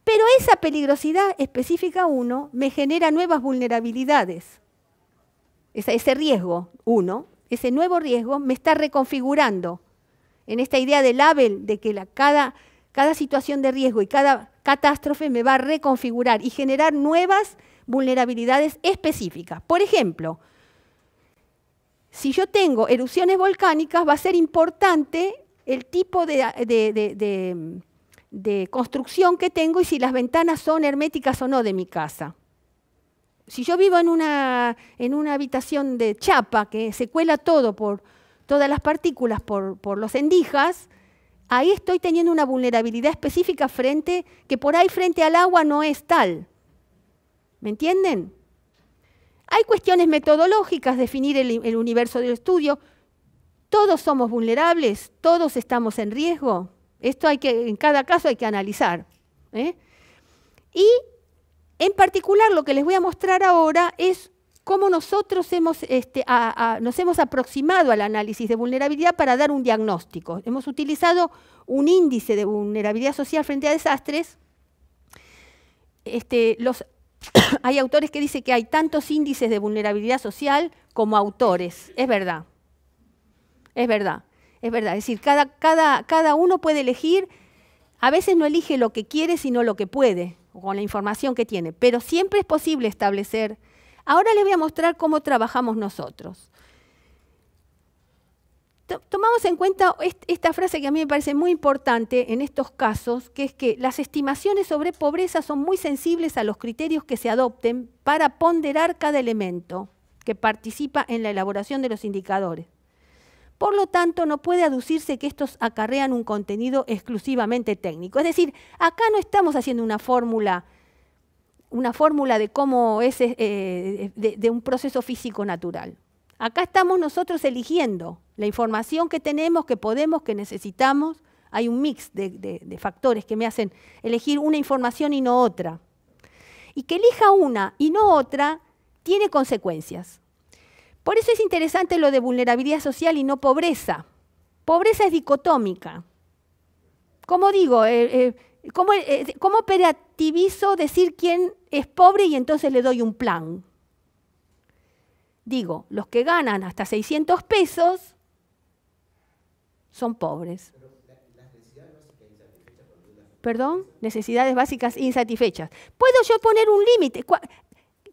Pero esa peligrosidad específica 1 me genera nuevas vulnerabilidades. Ese, riesgo 1, ese nuevo riesgo me está reconfigurando en esta idea del label de que cada, situación de riesgo y cada catástrofe me va a reconfigurar y generar nuevas vulnerabilidades específicas. Por ejemplo, si yo tengo erupciones volcánicas, va a ser importante el tipo de de construcción que tengo y si las ventanas son herméticas o no de mi casa. Si yo vivo en una, en una habitación de chapa que se cuela todo por todas las partículas por, los endijas, ahí estoy teniendo una vulnerabilidad específica frente, que por ahí frente al agua no es tal. ¿Me entienden? Hay cuestiones metodológicas, definir el, el universo del estudio. Todos somos vulnerables, todos estamos en riesgo. Esto hay que, en cada caso hay que analizar. ¿eh? Y en particular lo que les voy a mostrar ahora es cómo nosotros este, nos hemos aproximado al análisis de vulnerabilidad para dar un diagnóstico. Hemos utilizado un índice de vulnerabilidad social frente a desastres. Este, (coughs) hay autores que dicen que hay tantos índices de vulnerabilidad social como autores. Es verdad. Es verdad. Es verdad, es decir, cada, cada, cada uno puede elegir, a veces no elige lo que quiere, sino lo que puede, con la información que tiene, pero siempre es posible establecer. Ahora les voy a mostrar cómo trabajamos nosotros. Tomamos en cuenta esta frase que a mí me parece muy importante en estos casos, que es que las estimaciones sobre pobreza son muy sensibles a los criterios que se adopten para ponderar cada elemento que participa en la elaboración de los indicadores. Por lo tanto, no puede aducirse que estos acarrean un contenido exclusivamente técnico. Es decir, acá no estamos haciendo una fórmula una fórmula de cómo es eh, de, un proceso físico natural. Acá estamos nosotros eligiendo la información que tenemos, que podemos, que necesitamos. Hay un mix de, factores que me hacen elegir una información y no otra. Y que elija una y no otra tiene consecuencias. Por eso es interesante lo de vulnerabilidad social y no pobreza. Pobreza es dicotómica. Como digo, eh, eh, eh, ¿cómo, operativizo decir quién es pobre y entonces le doy un plan? Digo, los que ganan hasta 600 pesos son pobres. ¿Perdón? Necesidades básicas insatisfechas. ¿Puedo yo poner un límite?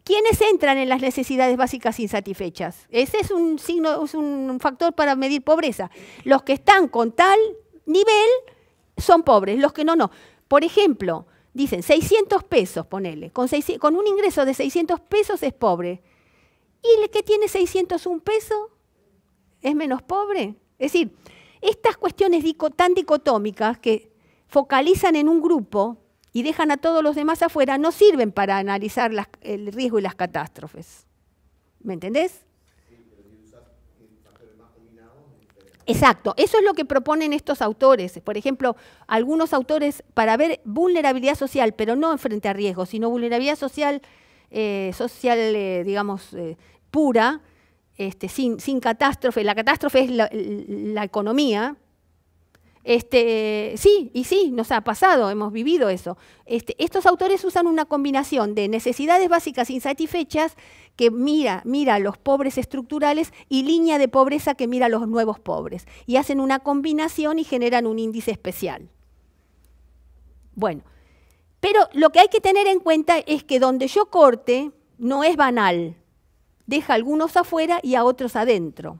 ¿Quiénes entran en las necesidades básicas insatisfechas? Ese es un signo, es un factor para medir pobreza. Los que están con tal nivel son pobres, los que no, no. Por ejemplo, dicen 600 pesos, ponele, con, con un ingreso de 600 pesos es pobre. ¿Y el que tiene 601 pesos es menos pobre? Es decir, estas cuestiones tan dicotómicas que focalizan en un grupo y dejan a todos los demás afuera, no sirven para analizar el riesgo y las catástrofes. ¿Me entendés? Exacto, eso es lo que proponen estos autores. Por ejemplo, algunos autores para ver vulnerabilidad social, pero no frente a riesgo, sino vulnerabilidad social, eh, social eh, digamos, eh, pura, este, sin, sin, catástrofe. La catástrofe es la economía, este, sí, y sí, nos ha pasado, hemos vivido eso. Este, estos autores usan una combinación de necesidades básicas insatisfechas que mira, mira a los pobres estructurales y línea de pobreza que mira a los nuevos pobres. Y hacen una combinación y generan un índice especial. Bueno, pero lo que hay que tener en cuenta es que donde yo corte no es banal. Deja a algunos afuera y a otros adentro.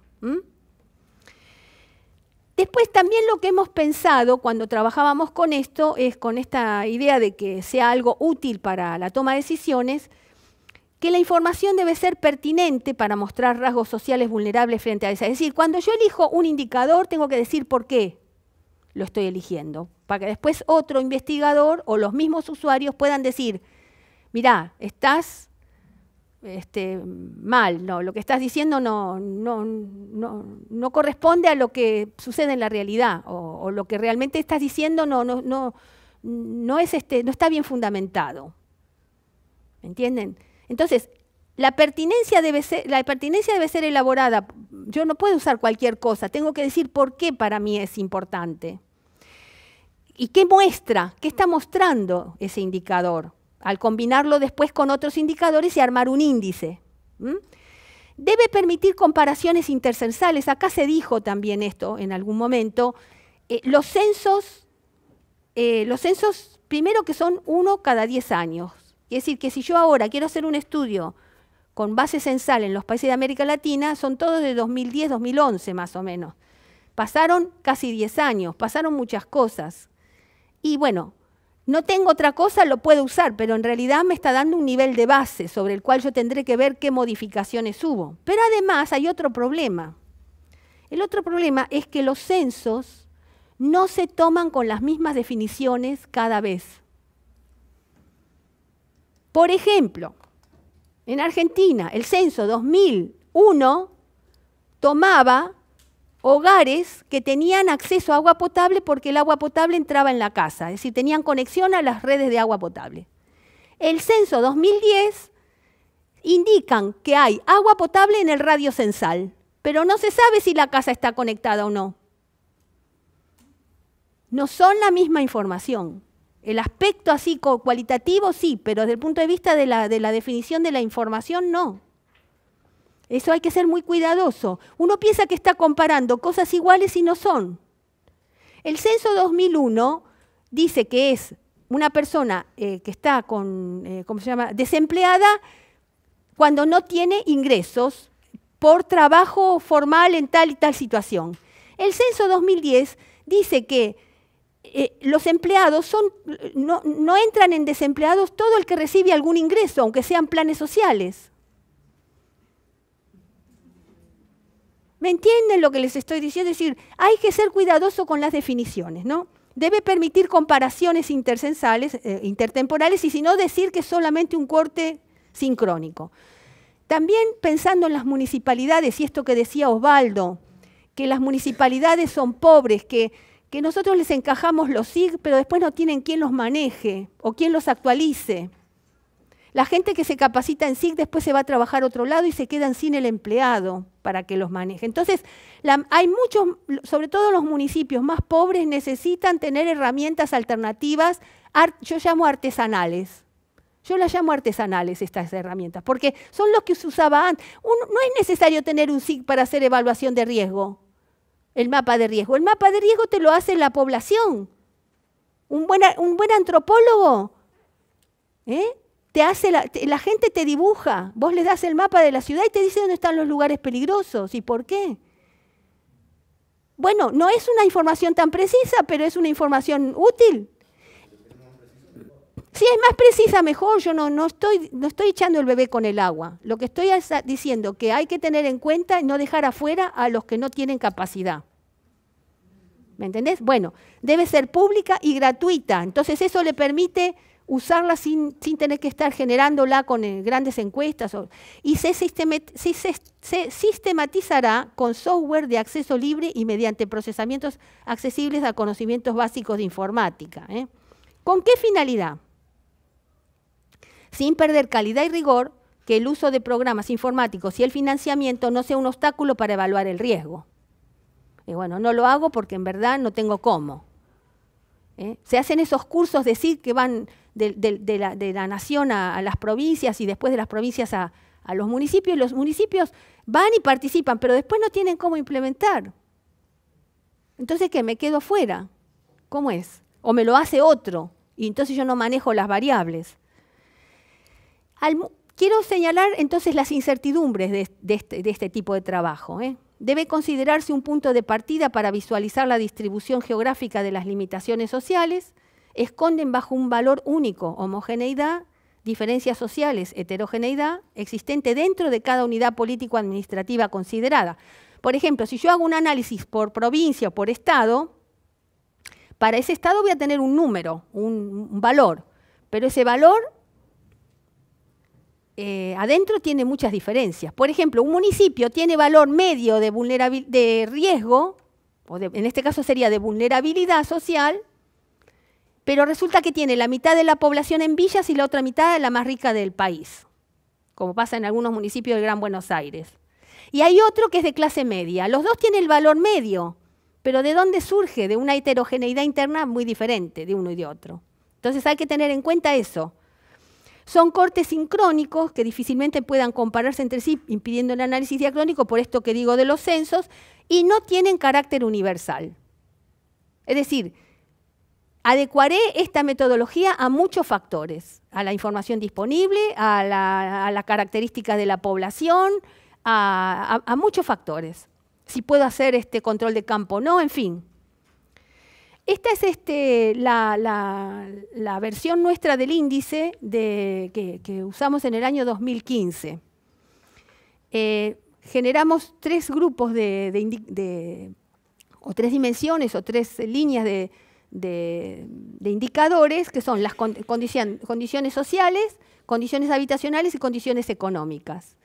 Después también lo que hemos pensado cuando trabajábamos con esto es con esta idea de que sea algo útil para la toma de decisiones, que la información debe ser pertinente para mostrar rasgos sociales vulnerables frente a esa. Es decir, cuando yo elijo un indicador tengo que decir por qué lo estoy eligiendo, para que después otro investigador o los mismos usuarios puedan decir, mirá, estás este, mal, no, lo que estás diciendo no, no, no, no, corresponde a lo que sucede en la realidad, o, lo que realmente estás diciendo no, no, no, no, este, no está bien fundamentado. ¿Me entienden? Entonces, la pertinencia, la pertinencia debe ser elaborada. Yo no puedo usar cualquier cosa, tengo que decir por qué para mí es importante. ¿Y qué muestra? ¿Qué está mostrando ese indicador? al combinarlo después con otros indicadores y armar un índice. Debe permitir comparaciones intercensales. Acá se dijo también esto en algún momento. Eh, los censos, eh, los censos, primero que son uno cada 10 años. Es decir, que si yo ahora quiero hacer un estudio con base censal en los países de América Latina, son todos de 2010, 2011 más o menos. Pasaron casi 10 años, pasaron muchas cosas. Y bueno, no tengo otra cosa, lo puedo usar, pero en realidad me está dando un nivel de base sobre el cual yo tendré que ver qué modificaciones hubo. Pero además hay otro problema. El otro problema es que los censos no se toman con las mismas definiciones cada vez. Por ejemplo, en Argentina el censo 2001 tomaba hogares que tenían acceso a agua potable porque el agua potable entraba en la casa, es decir, tenían conexión a las redes de agua potable. El censo 2010 indican que hay agua potable en el radio censal, pero no se sabe si la casa está conectada o no. No son la misma información. El aspecto así cualitativo sí, pero desde el punto de vista de la, de la definición de la información no. Eso hay que ser muy cuidadoso. Uno piensa que está comparando cosas iguales y no son. El censo 2001 dice que es una persona eh, que está con, eh, se llama? desempleada cuando no tiene ingresos por trabajo formal en tal y tal situación. El censo 2010 dice que eh, los empleados son, no entran en desempleados todo el que recibe algún ingreso, aunque sean planes sociales. ¿Me entienden lo que les estoy diciendo? Es decir, hay que ser cuidadoso con las definiciones, ¿no? Debe permitir comparaciones eh, intertemporales y si no decir que es solamente un corte sincrónico. También pensando en las municipalidades, y esto que decía Osvaldo, que las municipalidades son pobres, que, que nosotros les encajamos los SIG, pero después no tienen quien los maneje o quien los actualice. La gente que se capacita en SIC después se va a trabajar otro lado y se quedan sin el empleado para que los maneje. Entonces, hay muchos, sobre todo los municipios más pobres, necesitan tener herramientas alternativas, yo llamo artesanales. Yo las llamo artesanales estas herramientas, porque son los que se usaba antes. no es necesario tener un SIC para hacer evaluación de riesgo, el mapa de riesgo. El mapa de riesgo te lo hace la población. Un buen, un buen antropólogo ¿eh? te hace la, gente te dibuja, vos le das el mapa de la ciudad y te dice dónde están los lugares peligrosos y por qué. Bueno, no es una información tan precisa, pero es una información útil. Si es más precisa, mejor. Yo no, no, estoy, no estoy echando el bebé con el agua. Lo que estoy es ah, diciendo que hay que tener en cuenta y no dejar afuera a los que no tienen capacidad. ¿Me entendés? Bueno, debe ser pública y gratuita. Entonces eso le permite usarla sin, tener que estar generándola con eh, grandes encuestas. y se, sistematizará con software de acceso libre y mediante procesamientos accesibles a conocimientos básicos de informática. ¿eh? ¿Con qué finalidad? Sin perder calidad y rigor, que el uso de programas informáticos y el financiamiento no sea un obstáculo para evaluar el riesgo. Y bueno, no lo hago porque en verdad no tengo cómo. ¿eh? Se hacen esos cursos, de decir que van de, la, nación a, las provincias y después de las provincias a, los municipios. Los municipios van y participan, pero después no tienen cómo implementar. Entonces, ¿qué? ¿Me quedo fuera? ¿Cómo es? O me lo hace otro y entonces yo no manejo las variables. quiero señalar entonces las incertidumbres de, este, este, tipo de trabajo. ¿eh? Debe considerarse un punto de partida para visualizar la distribución geográfica de las limitaciones sociales, esconden bajo un valor único, homogeneidad, diferencias sociales, heterogeneidad existente dentro de cada unidad político-administrativa considerada. Por ejemplo, si yo hago un análisis por provincia o por estado, para ese estado voy a tener un número, un, valor, pero ese valor eh, adentro tiene muchas diferencias. Por ejemplo, un municipio tiene valor medio de, de riesgo, o en este caso sería de vulnerabilidad social, pero resulta que tiene la mitad de la población en villas y la otra mitad la más rica del país, como pasa en algunos municipios del Gran Buenos Aires. Y hay otro que es de clase media. Los dos tienen el valor medio, pero ¿de dónde surge? De una heterogeneidad interna muy diferente de uno y de otro. Entonces hay que tener en cuenta eso. Son cortes sincrónicos que difícilmente puedan compararse entre sí, impidiendo el análisis diacrónico por esto que digo de los censos, y no tienen carácter universal. Es decir, Adecuaré esta metodología a muchos factores, a la información disponible, a las la características de la población, a, muchos factores. Si puedo hacer este control de campo o no, en fin. Esta es este, la, versión nuestra del índice que, usamos en el año 2015. Eh, generamos tres grupos de, o tres dimensiones o tres líneas de, de, indicadores que son las condiciones sociales, condiciones habitacionales y condiciones económicas.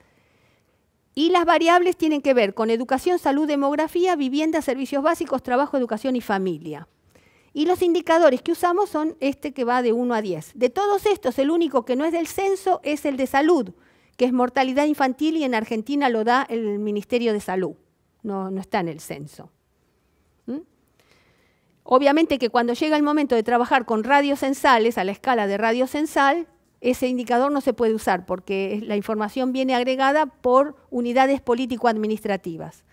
Y las variables tienen que ver con educación, salud, demografía, vivienda, servicios básicos, trabajo, educación y familia. Y los indicadores que usamos son este que va de 1 a 10. De todos estos, el único que no es del censo es el de salud, que es mortalidad infantil y en Argentina lo da el Ministerio de Salud, no está en el censo. Obviamente que cuando llega el momento de trabajar con radios censales a la escala de censal, ese indicador no se puede usar porque la información viene agregada por unidades político-administrativas.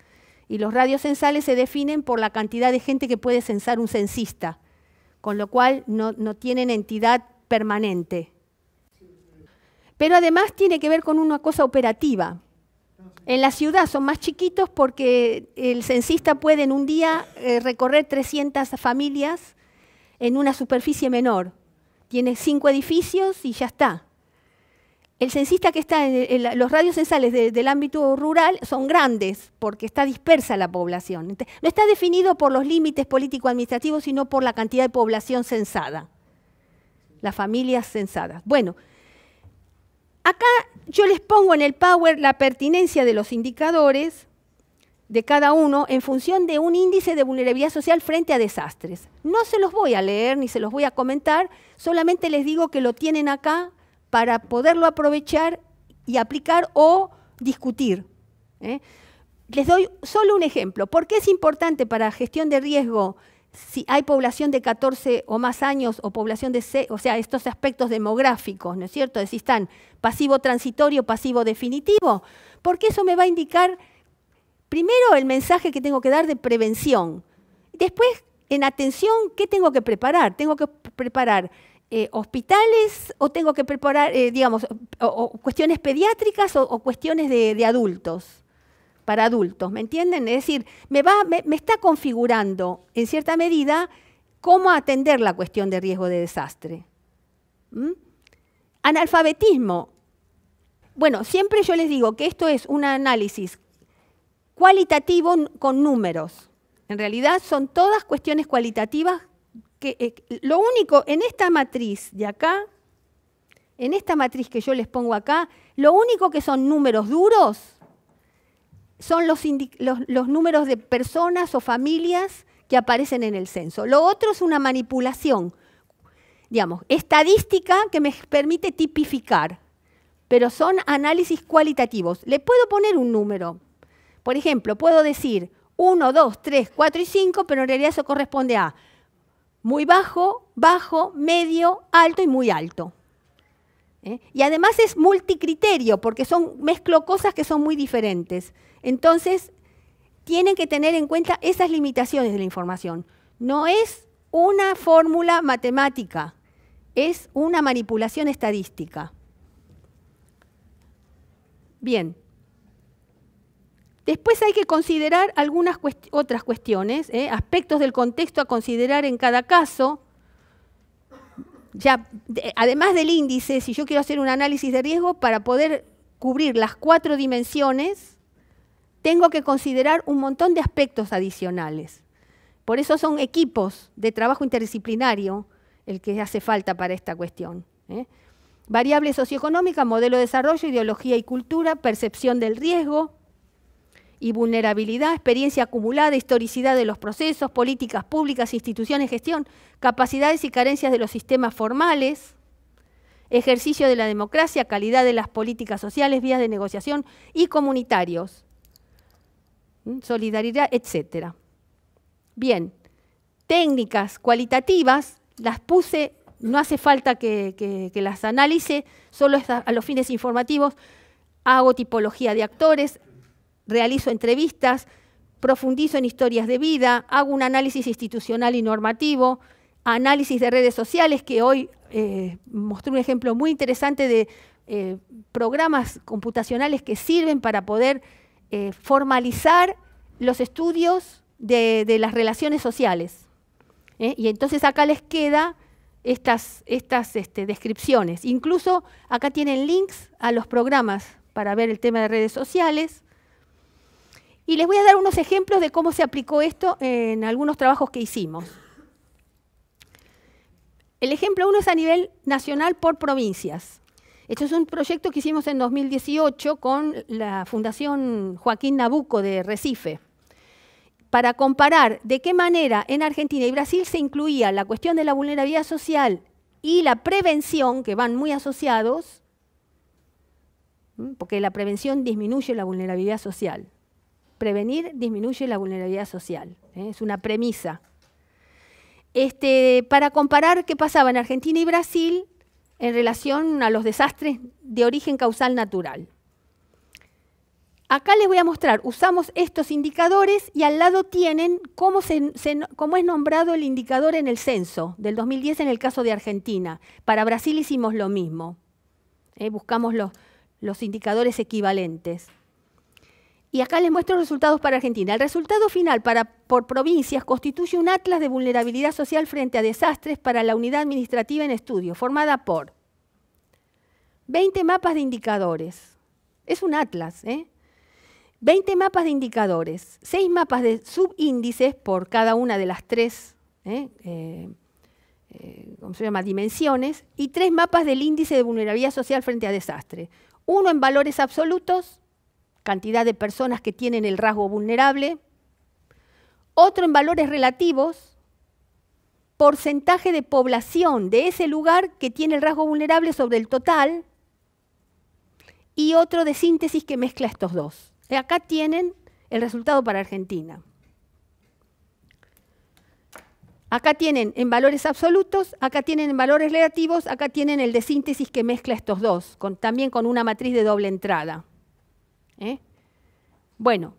Y los radios censales se definen por la cantidad de gente que puede censar un censista, con lo cual no tienen entidad permanente. Pero además tiene que ver con una cosa operativa, en la ciudad son más chiquitos porque el censista puede en un día eh, recorrer 300 familias en una superficie menor. Tiene cinco edificios y ya está. El censista que está en, los radios censales del ámbito rural son grandes porque está dispersa la población. No está definido por los límites político-administrativos, sino por la cantidad de población censada, las familias censadas. Bueno, Acá yo les pongo en el Power la pertinencia de los indicadores de cada uno en función de un índice de vulnerabilidad social frente a desastres. No se los voy a leer ni se los voy a comentar, solamente les digo que lo tienen acá para poderlo aprovechar y aplicar o discutir. ¿eh? Les doy solo un ejemplo. ¿Por qué es importante para gestión de riesgo si hay población de 14 o más años o población de, o sea, estos aspectos demográficos, ¿no es cierto? si están pasivo transitorio, pasivo definitivo, porque eso me va a indicar primero el mensaje que tengo que dar de prevención. Después, en atención, ¿qué tengo que preparar? Tengo que preparar eh, hospitales o tengo que preparar, eh, digamos, cuestiones pediátricas o, cuestiones de adultos para adultos, ¿me entienden? Es decir, me, va, me, está configurando en cierta medida cómo atender la cuestión de riesgo de desastre. ¿Mm? Analfabetismo. Bueno, siempre yo les digo que esto es un análisis cualitativo con números. En realidad son todas cuestiones cualitativas eh, lo único en esta matriz de acá, en esta matriz que yo les pongo acá, lo único que son números duros son los, números de personas o familias que aparecen en el censo. Lo otro es una manipulación, digamos, estadística que me permite tipificar, pero son análisis cualitativos. Le puedo poner un número. Por ejemplo, puedo decir 1, 2, 3, 4 y 5, pero en realidad eso corresponde a muy bajo, bajo, medio, alto y muy alto. ¿Eh? Y además es multicriterio, porque son, mezclo cosas que son muy diferentes. Entonces, tienen que tener en cuenta esas limitaciones de la información. No es una fórmula matemática, es una manipulación estadística. Bien. Después hay que considerar algunas otras cuestiones, ¿eh? aspectos del contexto a considerar en cada caso. Ya, además del índice, si yo quiero hacer un análisis de riesgo, para poder cubrir las cuatro dimensiones, tengo que considerar un montón de aspectos adicionales. Por eso son equipos de trabajo interdisciplinario el que hace falta para esta cuestión. ¿eh? Variables socioeconómicas, socioeconómica, modelo de desarrollo, ideología y cultura, percepción del riesgo y vulnerabilidad, experiencia acumulada, historicidad de los procesos, políticas públicas, instituciones, gestión, capacidades y carencias de los sistemas formales, ejercicio de la democracia, calidad de las políticas sociales, vías de negociación y comunitarios. Mm, solidaridad, etc. Bien, técnicas cualitativas, las puse, no hace falta que, las analice, solo a, los fines informativos, hago tipología de actores, realizo entrevistas, profundizo en historias de vida, hago un análisis institucional y normativo, análisis de redes sociales, que hoy eh, mostré un ejemplo muy interesante de eh, programas computacionales que sirven para poder eh, formalizar los estudios de, las relaciones sociales. ¿eh? Y entonces acá les queda estas, este, descripciones. Incluso acá tienen links a los programas para ver el tema de redes sociales. Y les voy a dar unos ejemplos de cómo se aplicó esto en algunos trabajos que hicimos. El ejemplo uno es a nivel nacional por provincias. Esto es un proyecto que hicimos en 2018 con la Fundación Joaquín Nabuco de Recife, para comparar de qué manera en Argentina y Brasil se incluía la cuestión de la vulnerabilidad social y la prevención, que van muy asociados, porque la prevención disminuye la vulnerabilidad social. Prevenir disminuye la vulnerabilidad social. ¿eh? Es una premisa. Este, para comparar qué pasaba en Argentina y Brasil en relación a los desastres de origen causal natural. Acá les voy a mostrar, usamos estos indicadores y al lado tienen cómo, es nombrado el indicador en el censo del 2010 en el caso de Argentina. Para Brasil hicimos lo mismo, eh, buscamos los indicadores equivalentes. Y acá les muestro los resultados para Argentina. El resultado final para, por provincias constituye un atlas de vulnerabilidad social frente a desastres para la unidad administrativa en estudio, formada por 20 mapas de indicadores. Es un atlas, ¿eh? 20 mapas de indicadores, 6 mapas de subíndices por cada una de las tres ¿eh? eh, eh se llama? dimensiones y 3 mapas del índice de vulnerabilidad social frente a desastres. Uno en valores absolutos, cantidad de personas que tienen el rasgo vulnerable. Otro en valores relativos, porcentaje de población de ese lugar que tiene el rasgo vulnerable sobre el total. Y otro de síntesis que mezcla estos dos. Acá tienen el resultado para Argentina. Acá tienen en valores absolutos, acá tienen en valores relativos, acá tienen el de síntesis que mezcla estos dos, con, también con una matriz de doble entrada. ¿eh? Bueno,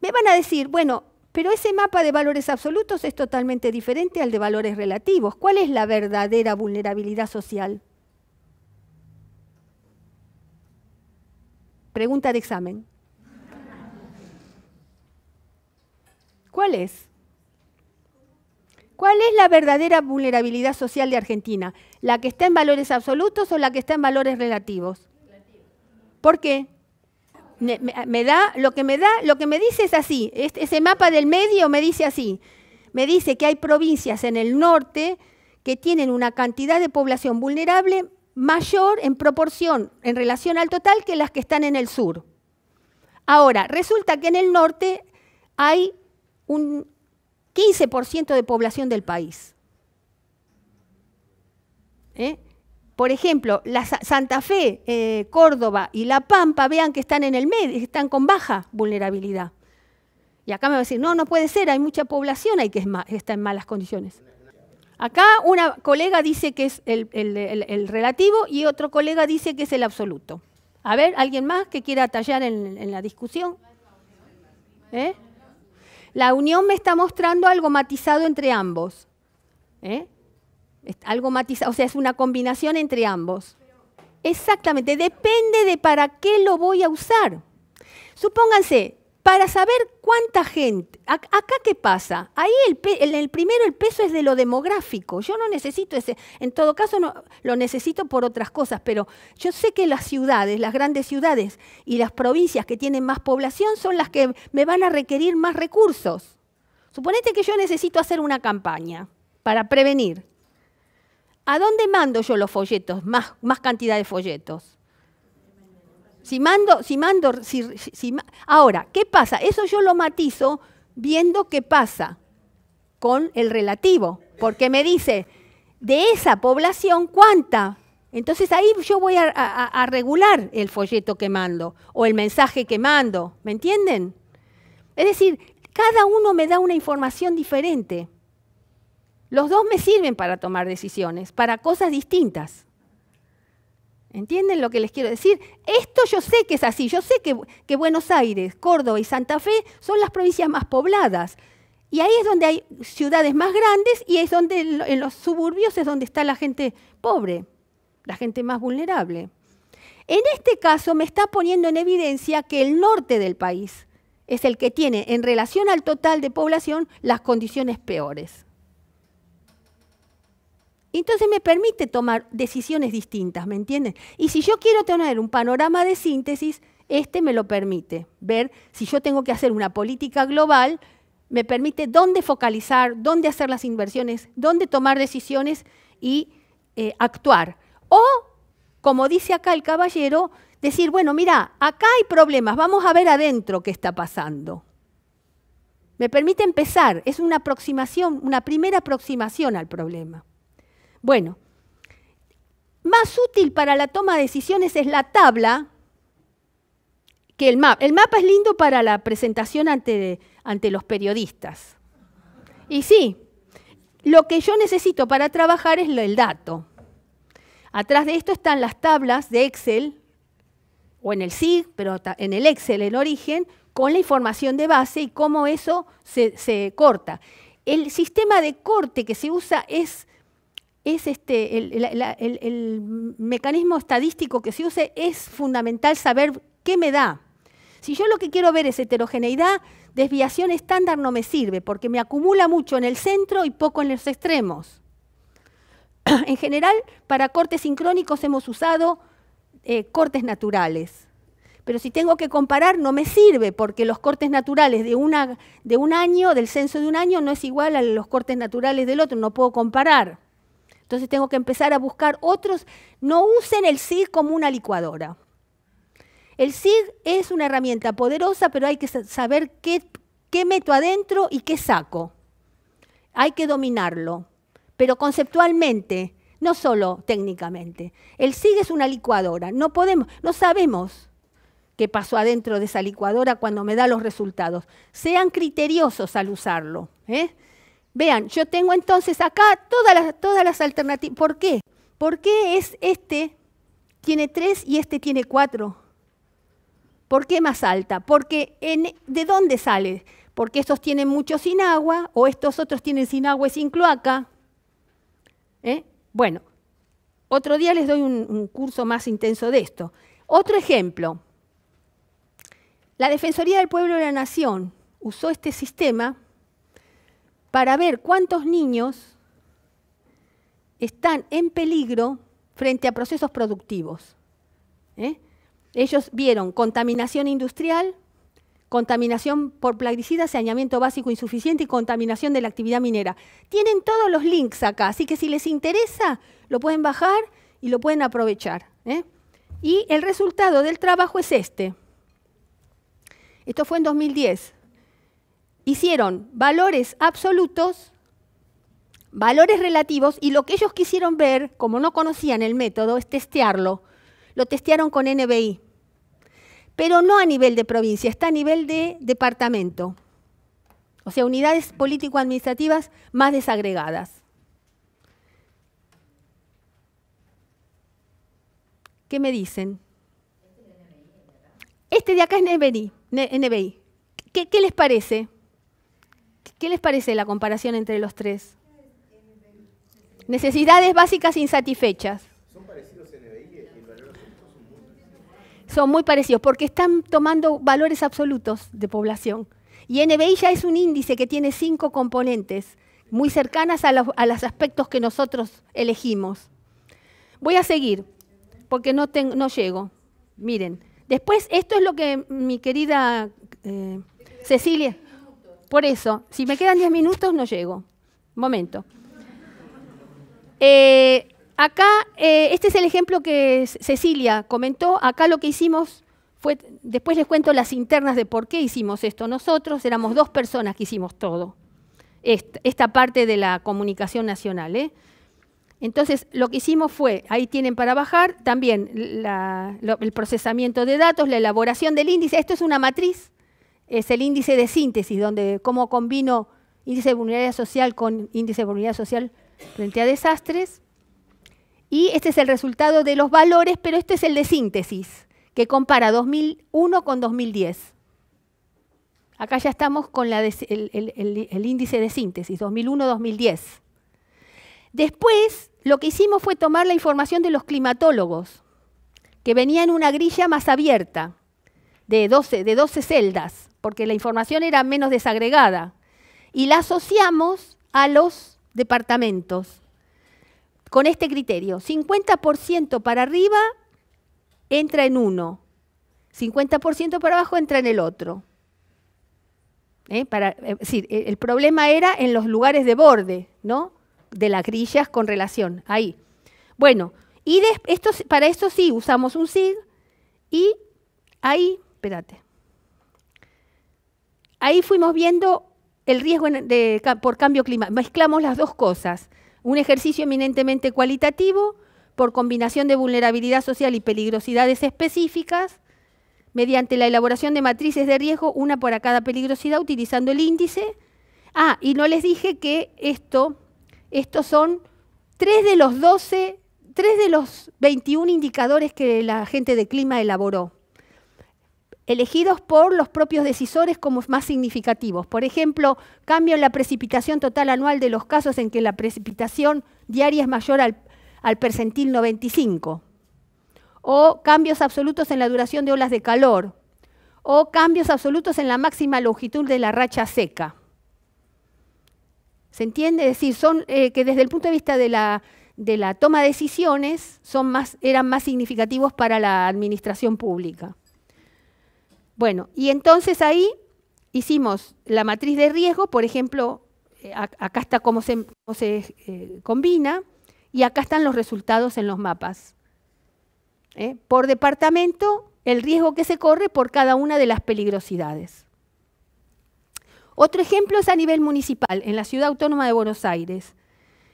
me van a decir, bueno, pero ese mapa de valores absolutos es totalmente diferente al de valores relativos. ¿Cuál es la verdadera vulnerabilidad social? Pregunta de examen. ¿Cuál es? ¿Cuál es la verdadera vulnerabilidad social de Argentina? ¿La que está en valores absolutos o la que está en valores relativos? ¿Por qué? Me, da, lo que me da, lo que me dice es así, este, ese mapa del medio me dice así, me dice que hay provincias en el norte que tienen una cantidad de población vulnerable mayor en proporción, en relación al total, que las que están en el sur. Ahora, resulta que en el norte hay un 15% de población del país. ¿Eh? por ejemplo, la Santa Fe, eh, Córdoba y La Pampa, vean que están en el medio, están con baja vulnerabilidad. Y acá me va a decir, no, no puede ser, hay mucha población ahí que está en malas condiciones. Acá una colega dice que es el, relativo y otro colega dice que es el absoluto. A ver, ¿alguien más que quiera tallar en, la discusión? ¿Eh? La unión me está mostrando algo matizado entre ambos. ¿Eh? algo matizado, o sea, es una combinación entre ambos. Exactamente, depende de para qué lo voy a usar. Supónganse, para saber cuánta gente, acá qué pasa, ahí el, primero el peso es de lo demográfico, yo no necesito ese, en todo caso no, lo necesito por otras cosas, pero yo sé que las ciudades, las grandes ciudades y las provincias que tienen más población son las que me van a requerir más recursos. Suponete que yo necesito hacer una campaña para prevenir. ¿A dónde mando yo los folletos? Más, más cantidad de folletos. Si mando, si mando, si, ahora, ¿qué pasa? Eso yo lo matizo viendo qué pasa con el relativo, porque me dice, de esa población, ¿cuánta? Entonces ahí yo voy a, a regular el folleto que mando o el mensaje que mando, ¿me entienden? Es decir, cada uno me da una información diferente. Los dos me sirven para tomar decisiones, para cosas distintas. ¿Entienden lo que les quiero decir? Esto yo sé que es así, yo sé que, Buenos Aires, Córdoba y Santa Fe son las provincias más pobladas. Y ahí es donde hay ciudades más grandes y es donde en los suburbios es donde está la gente pobre, la gente más vulnerable. En este caso me está poniendo en evidencia que el norte del país es el que tiene en relación al total de población las condiciones peores. Entonces me permite tomar decisiones distintas, ¿me entienden? Y si yo quiero tener un panorama de síntesis, este me lo permite. Ver si yo tengo que hacer una política global, me permite dónde focalizar, dónde hacer las inversiones, dónde tomar decisiones y eh, actuar. O, como dice acá el caballero, decir, bueno, mira, acá hay problemas, vamos a ver adentro qué está pasando. Me permite empezar, es una aproximación, una primera aproximación al problema. Bueno, más útil para la toma de decisiones es la tabla que el mapa. El mapa es lindo para la presentación ante, los periodistas. Y sí, lo que yo necesito para trabajar es el dato. Atrás de esto están las tablas de Excel, o en el SIG, pero en el Excel, el origen, con la información de base y cómo eso se corta. El sistema de corte que se usa es es este, el, mecanismo estadístico que se use, es fundamental saber qué me da. Si yo lo que quiero ver es heterogeneidad, desviación estándar no me sirve, porque me acumula mucho en el centro y poco en los extremos. (clears throat) en general, para cortes sincrónicos hemos usado eh, cortes naturales. Pero si tengo que comparar, no me sirve, porque los cortes naturales de, una, de un año, del censo de un año, no es igual a los cortes naturales del otro, no puedo comparar. Entonces tengo que empezar a buscar otros. No usen el SIG como una licuadora. El SIG es una herramienta poderosa, pero hay que saber qué, meto adentro y qué saco. Hay que dominarlo, pero conceptualmente, no solo técnicamente. El SIG es una licuadora. No podemos, no sabemos qué pasó adentro de esa licuadora cuando me da los resultados. Sean criteriosos al usarlo. ¿eh? Vean, yo tengo entonces acá todas las, todas las alternativas. ¿Por qué? ¿Por qué es este tiene tres y este tiene cuatro? ¿Por qué más alta? Porque ¿de dónde sale? Porque estos tienen mucho sin agua o estos otros tienen sin agua y sin cloaca. ¿Eh? Bueno, otro día les doy un curso más intenso de esto. Otro ejemplo. La Defensoría del Pueblo de la Nación usó este sistema para ver cuántos niños están en peligro frente a procesos productivos. ¿eh? Ellos vieron contaminación industrial, contaminación por plaguicidas, saneamiento básico insuficiente y contaminación de la actividad minera. Tienen todos los links acá, así que si les interesa, lo pueden bajar y lo pueden aprovechar. ¿eh? Y el resultado del trabajo es este. Esto fue en 2010 hicieron valores absolutos, valores relativos, y lo que ellos quisieron ver, como no conocían el método, es testearlo. Lo testearon con NBI, pero no a nivel de provincia, está a nivel de departamento. O sea, unidades político-administrativas más desagregadas. ¿Qué me dicen? Este de acá es NBI. NBI. ¿Qué, ¿Qué, les parece? ¿Qué les parece la comparación entre los tres? Necesidades básicas insatisfechas. Son parecidos NBI y el valor son muy parecidos. porque están tomando valores absolutos de población. Y NBI ya es un índice que tiene cinco componentes muy cercanas a los, aspectos que nosotros elegimos. Voy a seguir porque no, llego. Miren, después esto es lo que mi querida eh, Cecilia... Por eso, si me quedan 10 minutos, no llego. Momento. Eh, acá, eh, este es el ejemplo que Cecilia comentó. Acá lo que hicimos fue, después les cuento las internas de por qué hicimos esto. Nosotros éramos dos personas que hicimos todo. Esta, parte de la comunicación nacional. ¿eh? Entonces, lo que hicimos fue, ahí tienen para bajar, también el procesamiento de datos, la elaboración del índice. Esto es una matriz es el índice de síntesis, donde cómo combino índice de vulnerabilidad social con índice de vulnerabilidad social frente a desastres. Y este es el resultado de los valores, pero este es el de síntesis, que compara 2001 con 2010. Acá ya estamos con el, el, índice de síntesis, 2001-2010. Después, lo que hicimos fue tomar la información de los climatólogos, que venían una grilla más abierta de 12, de 12 celdas, porque la información era menos desagregada, y la asociamos a los departamentos con este criterio. 50% para arriba entra en uno, 50% para abajo entra en el otro. decir, ¿Eh? Eh, eh, el problema era en los lugares de borde, ¿no? De las grillas con relación, ahí. Bueno, y esto, para esto sí usamos un SIG y ahí Ahí fuimos viendo el riesgo por cambio climático. Mezclamos las dos cosas, un ejercicio eminentemente cualitativo por combinación de vulnerabilidad social y peligrosidades específicas, mediante la elaboración de matrices de riesgo, una para cada peligrosidad, utilizando el índice. Ah, y no les dije que esto, estos son tres de los 12, tres de los 21 indicadores que la gente de clima elaboró elegidos por los propios decisores como más significativos. Por ejemplo, cambio en la precipitación total anual de los casos en que la precipitación diaria es mayor al, percentil 95. O cambios absolutos en la duración de olas de calor. O cambios absolutos en la máxima longitud de la racha seca. ¿Se entiende? Es decir, son eh, que desde el punto de vista de la, toma de decisiones eran más significativos para la administración pública. Bueno, y entonces ahí hicimos la matriz de riesgo, por ejemplo, eh, acá está cómo se, eh, combina, y acá están los resultados en los mapas. ¿eh? Por departamento, el riesgo que se corre por cada una de las peligrosidades. Otro ejemplo es a nivel municipal, en la Ciudad Autónoma de Buenos Aires.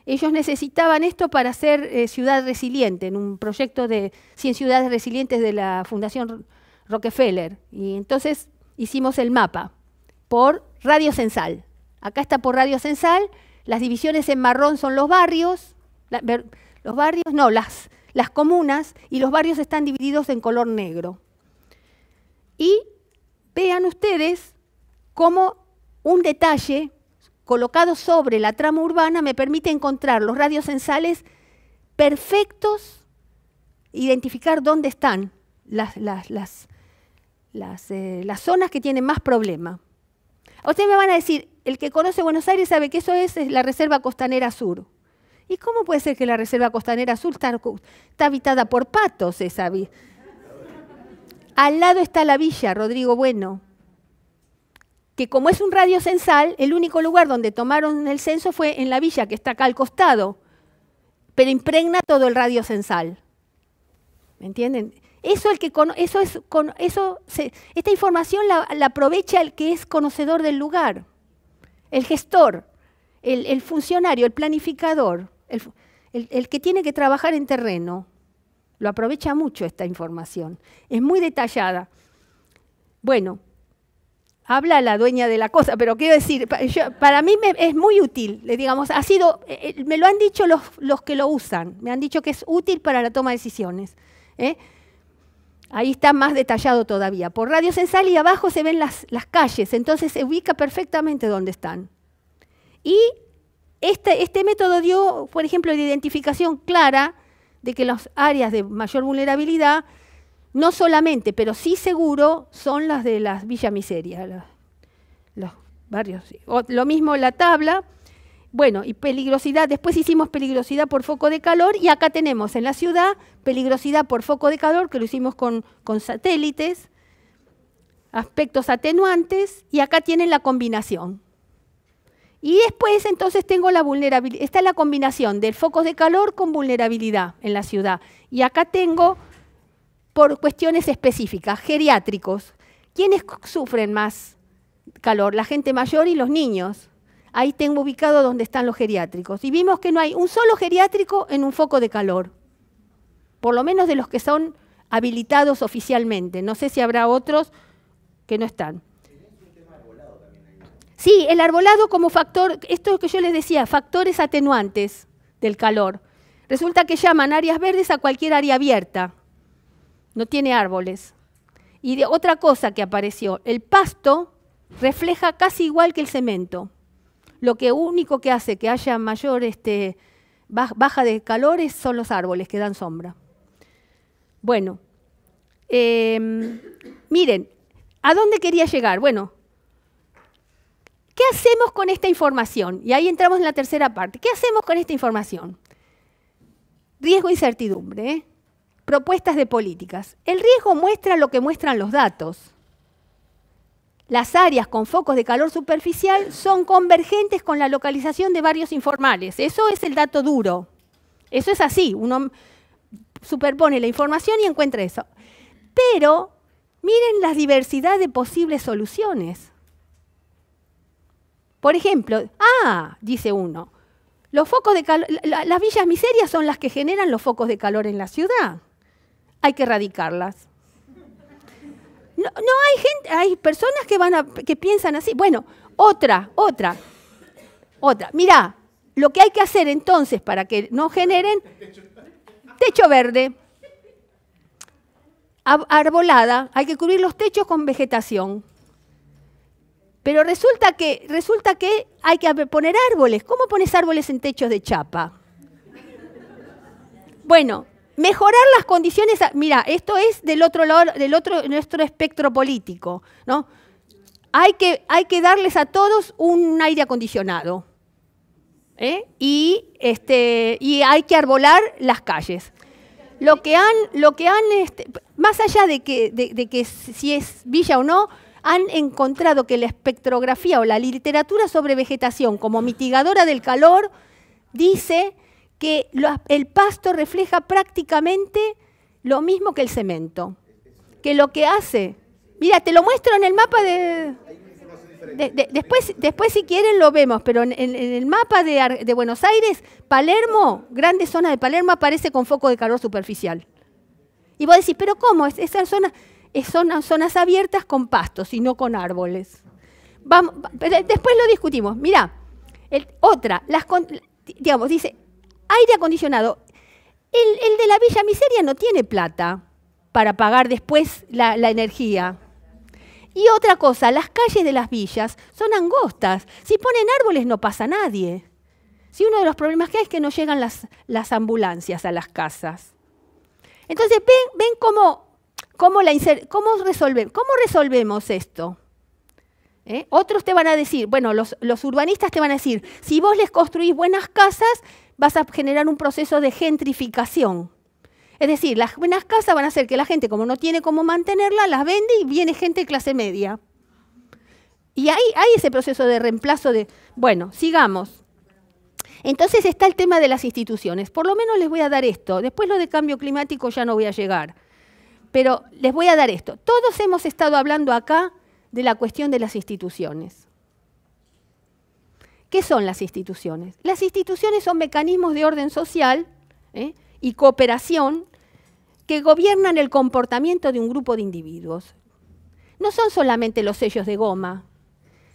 Ellos necesitaban esto para ser ciudad resiliente, en un proyecto de 100 ciudades resilientes de la Fundación Rockefeller. Y entonces hicimos el mapa por Radio Censal. Acá está por Radio Censal, las divisiones en marrón son los barrios, los barrios, no, las, las comunas, y los barrios están divididos en color negro. Y vean ustedes cómo un detalle colocado sobre la trama urbana me permite encontrar los radios censales perfectos, identificar dónde están las, las, eh, las, zonas que tienen más problema. Ustedes me van a decir, el que conoce Buenos Aires sabe que eso es, la Reserva Costanera Sur. ¿Y cómo puede ser que la Reserva Costanera Sur está, habitada por patos esa Al lado está la villa, Rodrigo Bueno, que como es un radio censal, el único lugar donde tomaron el censo fue en la villa, que está acá al costado, pero impregna todo el radio censal. ¿Me entienden? Eso, el que eso es, eso esta información la, aprovecha el que es conocedor del lugar, el gestor, el, funcionario, el planificador, el, que tiene que trabajar en terreno. Lo aprovecha mucho esta información. Es muy detallada. Bueno, habla la dueña de la cosa, pero quiero decir, para mí es muy útil, digamos, ha sido, eh, eh, me lo han dicho los, los que lo usan, me han dicho que es útil para la toma de decisiones. ¿eh? Ahí está más detallado todavía. Por Radio Censal y abajo se ven las, calles, entonces se ubica perfectamente dónde están. Y este, este, método dio, por ejemplo, la identificación clara de que las áreas de mayor vulnerabilidad, no solamente, pero sí seguro, son las de las villas miserias, los, barrios. O, lo mismo la tabla, bueno, y peligrosidad, después hicimos peligrosidad por foco de calor y acá tenemos en la ciudad peligrosidad por foco de calor, que lo hicimos con, satélites, aspectos atenuantes y acá tienen la combinación. Y después entonces tengo la vulnerabilidad, esta es la combinación del foco de calor con vulnerabilidad en la ciudad. Y acá tengo por cuestiones específicas, geriátricos. ¿Quiénes sufren más calor? La gente mayor y los niños. Ahí tengo ubicado donde están los geriátricos. Y vimos que no hay un solo geriátrico en un foco de calor, por lo menos de los que son habilitados oficialmente. No sé si habrá otros que no están. Sí, el arbolado como factor, esto que yo les decía, factores atenuantes del calor. Resulta que llaman áreas verdes a cualquier área abierta. No tiene árboles. Y de otra cosa que apareció, el pasto refleja casi igual que el cemento lo que único que hace que haya mayor este, baja de calores son los árboles que dan sombra. Bueno, em, miren, ¿a dónde quería llegar? Bueno, ¿qué hacemos con esta información? Y ahí entramos en la tercera parte. ¿Qué hacemos con esta información? Riesgo e incertidumbre. ¿eh? Propuestas de políticas. El riesgo muestra lo que muestran los datos. Las áreas con focos de calor superficial son convergentes con la localización de barrios informales. Eso es el dato duro. Eso es así. Uno superpone la información y encuentra eso. Pero miren la diversidad de posibles soluciones. Por ejemplo, ah, dice uno, los focos de las villas miserias son las que generan los focos de calor en la ciudad. Hay que erradicarlas. No, hay gente, hay personas que van que piensan así. Bueno, otra, otra, otra. Mirá, lo que hay que hacer entonces para que no generen techo verde, arbolada, hay que cubrir los techos con vegetación. Pero resulta que, resulta que hay que poner árboles. ¿Cómo pones árboles en techos de chapa? Bueno, Mejorar las condiciones, mira, esto es del otro lado, del otro nuestro espectro político, ¿no? Hay que, hay que darles a todos un aire acondicionado. ¿eh? Y, este, y hay que arbolar las calles. Lo que han, lo que han este, más allá de que, de, de que si es villa o no, han encontrado que la espectrografía o la literatura sobre vegetación como mitigadora del calor dice que el pasto refleja prácticamente lo mismo que el cemento. Que lo que hace, mira, te lo muestro en el mapa de... después, después si quieren lo vemos, pero en, el mapa de, Buenos Aires, Palermo, grande zona de Palermo, aparece con foco de calor superficial. Y vos decís, pero ¿cómo? esas zonas son zonas abiertas con pastos y no con árboles. Vamos, después lo discutimos. Mira, otra, digamos, dice, aire acondicionado. El, de la Villa Miseria no tiene plata para pagar después la, energía. Y otra cosa, las calles de las villas son angostas. Si ponen árboles no pasa nadie. Si uno de los problemas que hay es que no llegan las, las ambulancias a las casas. Entonces, ven, ven cómo, la cómo, cómo resolvemos esto. ¿Eh? Otros te van a decir, bueno, los, los urbanistas te van a decir, si vos les construís buenas casas, vas a generar un proceso de gentrificación. Es decir, las buenas casas van a hacer que la gente, como no tiene cómo mantenerla, las vende y viene gente de clase media. Y ahí hay ese proceso de reemplazo de, bueno, sigamos. Entonces está el tema de las instituciones. Por lo menos les voy a dar esto. Después lo de cambio climático ya no voy a llegar. Pero les voy a dar esto. Todos hemos estado hablando acá de la cuestión de las instituciones. ¿Qué son las instituciones? Las instituciones son mecanismos de orden social ¿eh? y cooperación que gobiernan el comportamiento de un grupo de individuos. No son solamente los sellos de goma.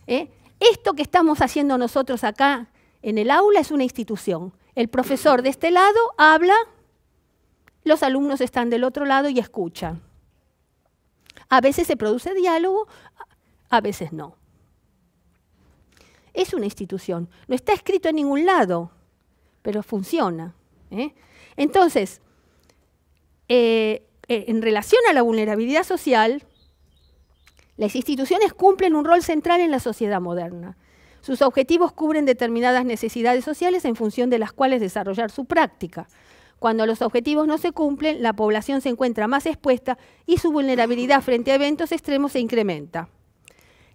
¿eh? Esto que estamos haciendo nosotros acá en el aula es una institución. El profesor de este lado habla, los alumnos están del otro lado y escuchan. A veces se produce diálogo, a veces no es una institución. No está escrito en ningún lado, pero funciona. ¿eh? Entonces, eh, eh, en relación a la vulnerabilidad social, las instituciones cumplen un rol central en la sociedad moderna. Sus objetivos cubren determinadas necesidades sociales en función de las cuales desarrollar su práctica. Cuando los objetivos no se cumplen, la población se encuentra más expuesta y su vulnerabilidad frente a eventos extremos se incrementa.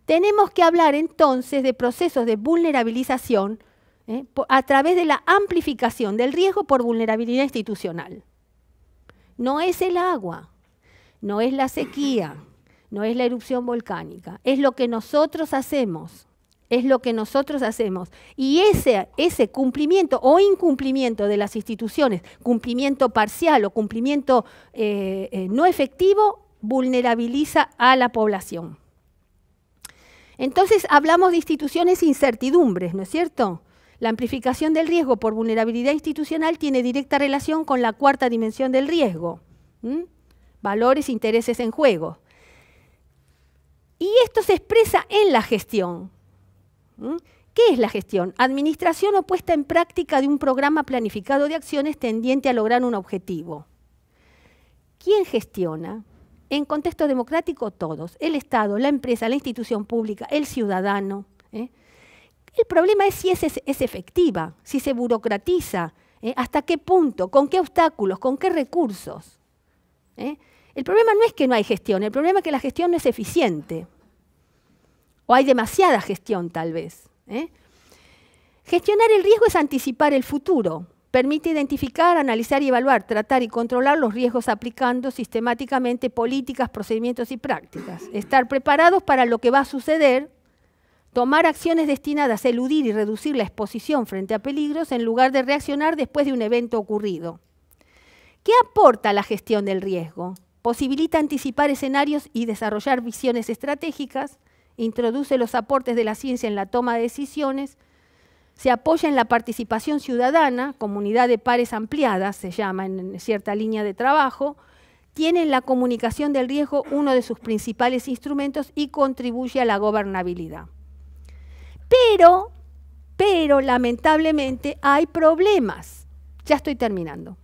Tenemos que hablar entonces de procesos de vulnerabilización ¿eh? a través de la amplificación del riesgo por vulnerabilidad institucional. No es el agua, no es la sequía, no es la erupción volcánica, es lo que nosotros hacemos es lo que nosotros hacemos. Y ese, cumplimiento o incumplimiento de las instituciones, cumplimiento parcial o cumplimiento eh, eh, no efectivo, vulnerabiliza a la población. Entonces hablamos de instituciones incertidumbres, ¿no es cierto? La amplificación del riesgo por vulnerabilidad institucional tiene directa relación con la cuarta dimensión del riesgo, valores, intereses en juego. Y esto se expresa en la gestión. ¿Qué es la gestión? Administración o puesta en práctica de un programa planificado de acciones tendiente a lograr un objetivo. ¿Quién gestiona? En contexto democrático, todos, el Estado, la empresa, la institución pública, el ciudadano. ¿eh? El problema es si es, efectiva, si se burocratiza, ¿eh? hasta qué punto, con qué obstáculos, con qué recursos. ¿Eh? El problema no es que no hay gestión, el problema es que la gestión no es eficiente. O hay demasiada gestión, tal vez. Gestionar el riesgo es anticipar el futuro, Permite identificar, analizar y evaluar, tratar y controlar los riesgos aplicando sistemáticamente políticas, procedimientos y prácticas. Estar preparados para lo que va a suceder, tomar acciones destinadas a eludir y reducir la exposición frente a peligros en lugar de reaccionar después de un evento ocurrido. ¿Qué aporta la gestión del riesgo? Posibilita anticipar escenarios y desarrollar visiones estratégicas, introduce los aportes de la ciencia en la toma de decisiones, se apoya en la participación ciudadana, comunidad de pares ampliadas se llama en cierta línea de trabajo, tiene la comunicación del riesgo uno de sus principales instrumentos y contribuye a la gobernabilidad. Pero, pero lamentablemente hay problemas. Ya estoy terminando.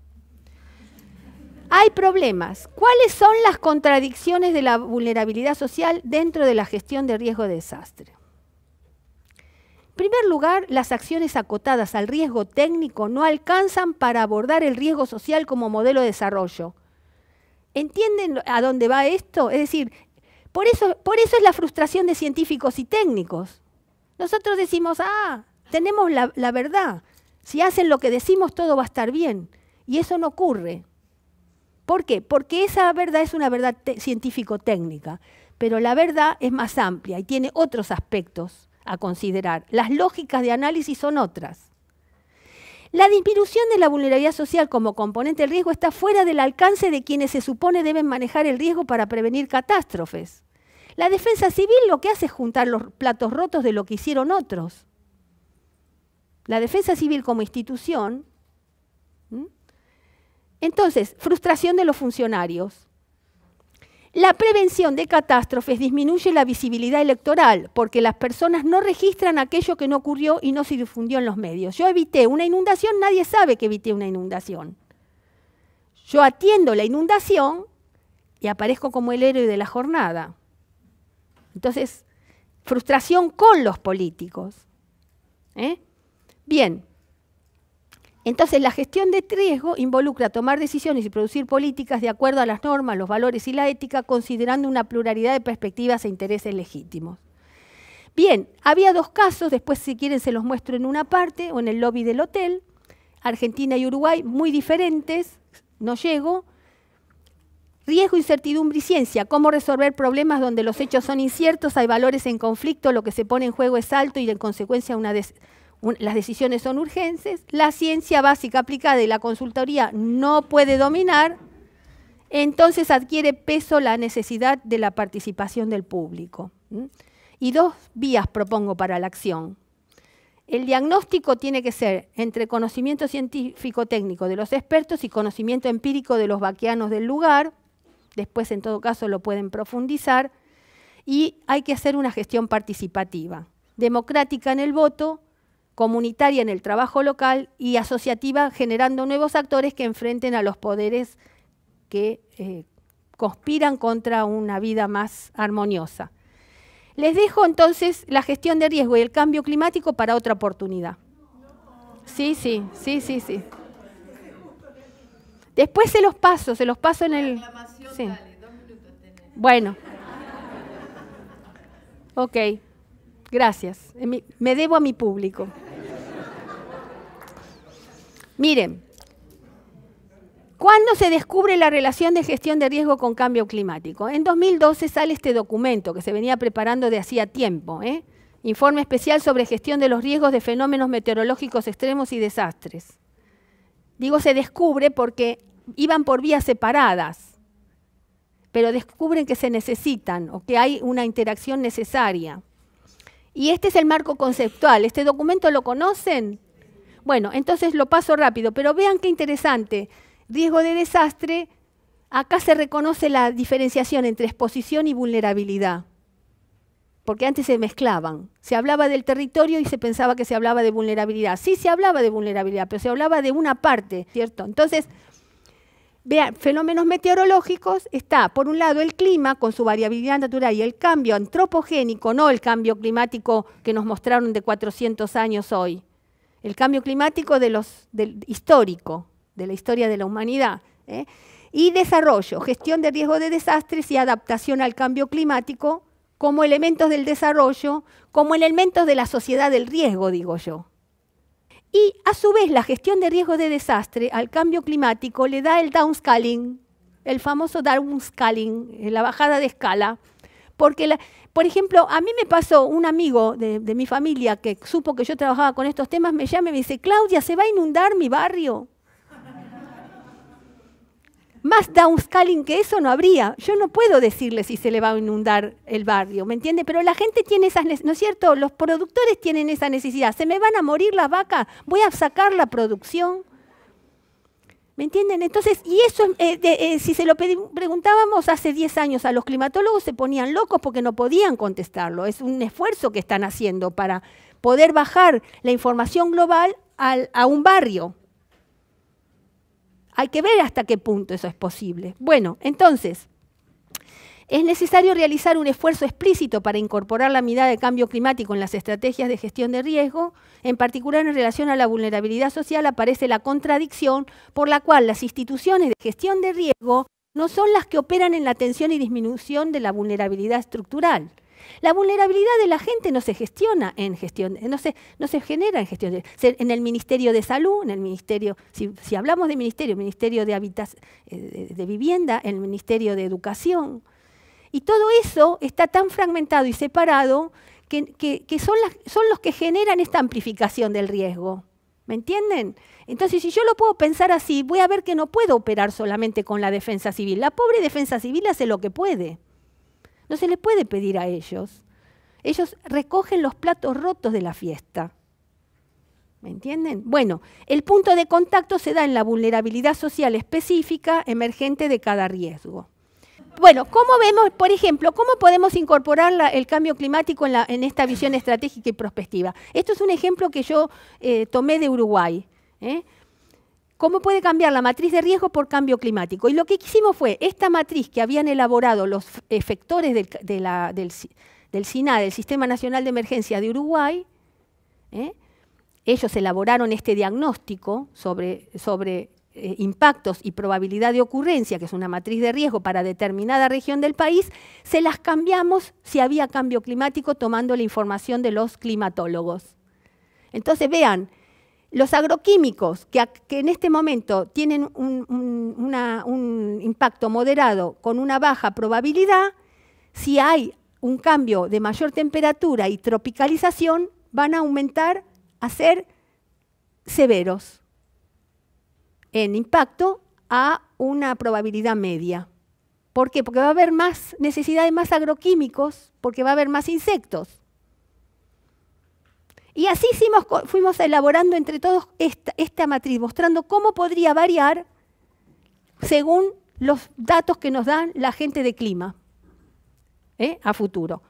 Hay problemas. ¿Cuáles son las contradicciones de la vulnerabilidad social dentro de la gestión de riesgo de desastre? En primer lugar, las acciones acotadas al riesgo técnico no alcanzan para abordar el riesgo social como modelo de desarrollo. ¿Entienden a dónde va esto? Es decir, por eso, por eso es la frustración de científicos y técnicos. Nosotros decimos, ah, tenemos la, la verdad. Si hacen lo que decimos, todo va a estar bien. Y eso no ocurre. ¿Por qué? Porque esa verdad es una verdad científico-técnica, pero la verdad es más amplia y tiene otros aspectos a considerar. Las lógicas de análisis son otras. La disminución de la vulnerabilidad social como componente del riesgo está fuera del alcance de quienes se supone deben manejar el riesgo para prevenir catástrofes. La defensa civil lo que hace es juntar los platos rotos de lo que hicieron otros. La defensa civil como institución. Entonces, frustración de los funcionarios. La prevención de catástrofes disminuye la visibilidad electoral porque las personas no registran aquello que no ocurrió y no se difundió en los medios. Yo evité una inundación, nadie sabe que evité una inundación. Yo atiendo la inundación y aparezco como el héroe de la jornada. Entonces, frustración con los políticos. ¿eh? Bien, entonces, la gestión de riesgo involucra tomar decisiones y producir políticas de acuerdo a las normas, los valores y la ética, considerando una pluralidad de perspectivas e intereses legítimos. Bien, había dos casos, después si quieren se los muestro en una parte o en el lobby del hotel, Argentina y Uruguay, muy diferentes, no llego. Riesgo, incertidumbre y ciencia, cómo resolver problemas donde los hechos son inciertos, hay valores en conflicto, lo que se pone en juego es alto y en consecuencia una des las decisiones son urgentes, la ciencia básica aplicada y la consultoría no puede dominar, entonces adquiere peso la necesidad de la participación del público. Y dos vías propongo para la acción. El diagnóstico tiene que ser entre conocimiento científico-técnico de los expertos y conocimiento empírico de los vaqueanos del lugar, después en todo caso lo pueden profundizar, y hay que hacer una gestión participativa, democrática en el voto, comunitaria en el trabajo local y asociativa generando nuevos actores que enfrenten a los poderes que eh, conspiran contra una vida más armoniosa. Les dejo entonces la gestión de riesgo y el cambio climático para otra oportunidad. Sí, sí, sí, sí, sí. Después se los paso, se los paso en el... Sí. Bueno. Ok, gracias. Eh, me debo a mi público. Miren, ¿Cuándo se descubre la relación de gestión de riesgo con cambio climático? En 2012 sale este documento que se venía preparando de hacía tiempo, ¿eh? informe especial sobre gestión de los riesgos de fenómenos meteorológicos extremos y desastres. Digo se descubre porque iban por vías separadas, pero descubren que se necesitan o que hay una interacción necesaria. Y este es el marco conceptual. ¿Este documento lo conocen? Bueno, entonces lo paso rápido, pero vean qué interesante. Riesgo de desastre, acá se reconoce la diferenciación entre exposición y vulnerabilidad, porque antes se mezclaban. Se hablaba del territorio y se pensaba que se hablaba de vulnerabilidad. Sí se hablaba de vulnerabilidad, pero se hablaba de una parte, ¿cierto? Entonces, Vean, fenómenos meteorológicos está, por un lado, el clima con su variabilidad natural y el cambio antropogénico, no el cambio climático que nos mostraron de 400 años hoy, el cambio climático de los, histórico, de la historia de la humanidad. ¿eh? Y desarrollo, gestión de riesgo de desastres y adaptación al cambio climático como elementos del desarrollo, como elementos de la sociedad del riesgo, digo yo. Y a su vez, la gestión de riesgo de desastre al cambio climático le da el downscaling, el famoso downscaling, la bajada de escala, porque la, por ejemplo, a mí me pasó un amigo de, mi familia que supo que yo trabajaba con estos temas, me llama y me dice, Claudia, se va a inundar mi barrio. Más downscaling que eso no habría. Yo no puedo decirle si se le va a inundar el barrio, ¿me entiende? Pero la gente tiene esas ¿no es cierto? Los productores tienen esa necesidad. Se me van a morir las vacas, voy a sacar la producción. ¿Me entienden? Entonces, y eso, eh, eh, si se lo preguntábamos hace 10 años a los climatólogos, se ponían locos porque no podían contestarlo. Es un esfuerzo que están haciendo para poder bajar la información global a un barrio. Hay que ver hasta qué punto eso es posible. Bueno, entonces, es necesario realizar un esfuerzo explícito para incorporar la mirada de cambio climático en las estrategias de gestión de riesgo, en particular en relación a la vulnerabilidad social aparece la contradicción por la cual las instituciones de gestión de riesgo no son las que operan en la atención y disminución de la vulnerabilidad estructural. La vulnerabilidad de la gente no se gestiona en gestión, no se, no se genera en gestión, en el Ministerio de Salud, en el Ministerio, si, hablamos de Ministerio, Ministerio de, Habitas, eh, de Vivienda, el Ministerio de Educación, y todo eso está tan fragmentado y separado que, son, son los que generan esta amplificación del riesgo. ¿Me entienden? Entonces, si yo lo puedo pensar así, voy a ver que no puedo operar solamente con la defensa civil. La pobre defensa civil hace lo que puede. No se le puede pedir a ellos. Ellos recogen los platos rotos de la fiesta. ¿Me entienden? Bueno, el punto de contacto se da en la vulnerabilidad social específica emergente de cada riesgo. Bueno, ¿cómo vemos, por ejemplo, cómo podemos incorporar el cambio climático en, esta visión estratégica y prospectiva? Esto es un ejemplo que yo eh, tomé de Uruguay. ¿eh? ¿Cómo puede cambiar la matriz de riesgo por cambio climático? Y lo que hicimos fue, esta matriz que habían elaborado los efectores del, SINA, del Sistema Nacional de Emergencia de Uruguay, ¿eh? ellos elaboraron este diagnóstico sobre, sobre eh, impactos y probabilidad de ocurrencia, que es una matriz de riesgo para determinada región del país, se las cambiamos si había cambio climático tomando la información de los climatólogos. Entonces, vean, los agroquímicos que, en este momento tienen un impacto moderado con una baja probabilidad, si hay un cambio de mayor temperatura y tropicalización, van a aumentar a ser severos en impacto a una probabilidad media. ¿Por qué? Porque va a haber más necesidad de más agroquímicos, porque va a haber más insectos. Y así fuimos elaborando entre todos esta, matriz, mostrando cómo podría variar según los datos que nos dan la gente de clima ¿eh? a futuro.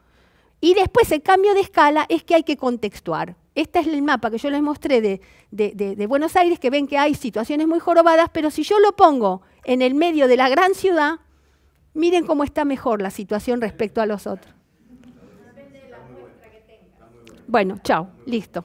Y después el cambio de escala es que hay que contextuar este es el mapa que yo les mostré de, Buenos Aires, que ven que hay situaciones muy jorobadas, pero si yo lo pongo en el medio de la gran ciudad, miren cómo está mejor la situación respecto a los otros. Bueno, chao, listo.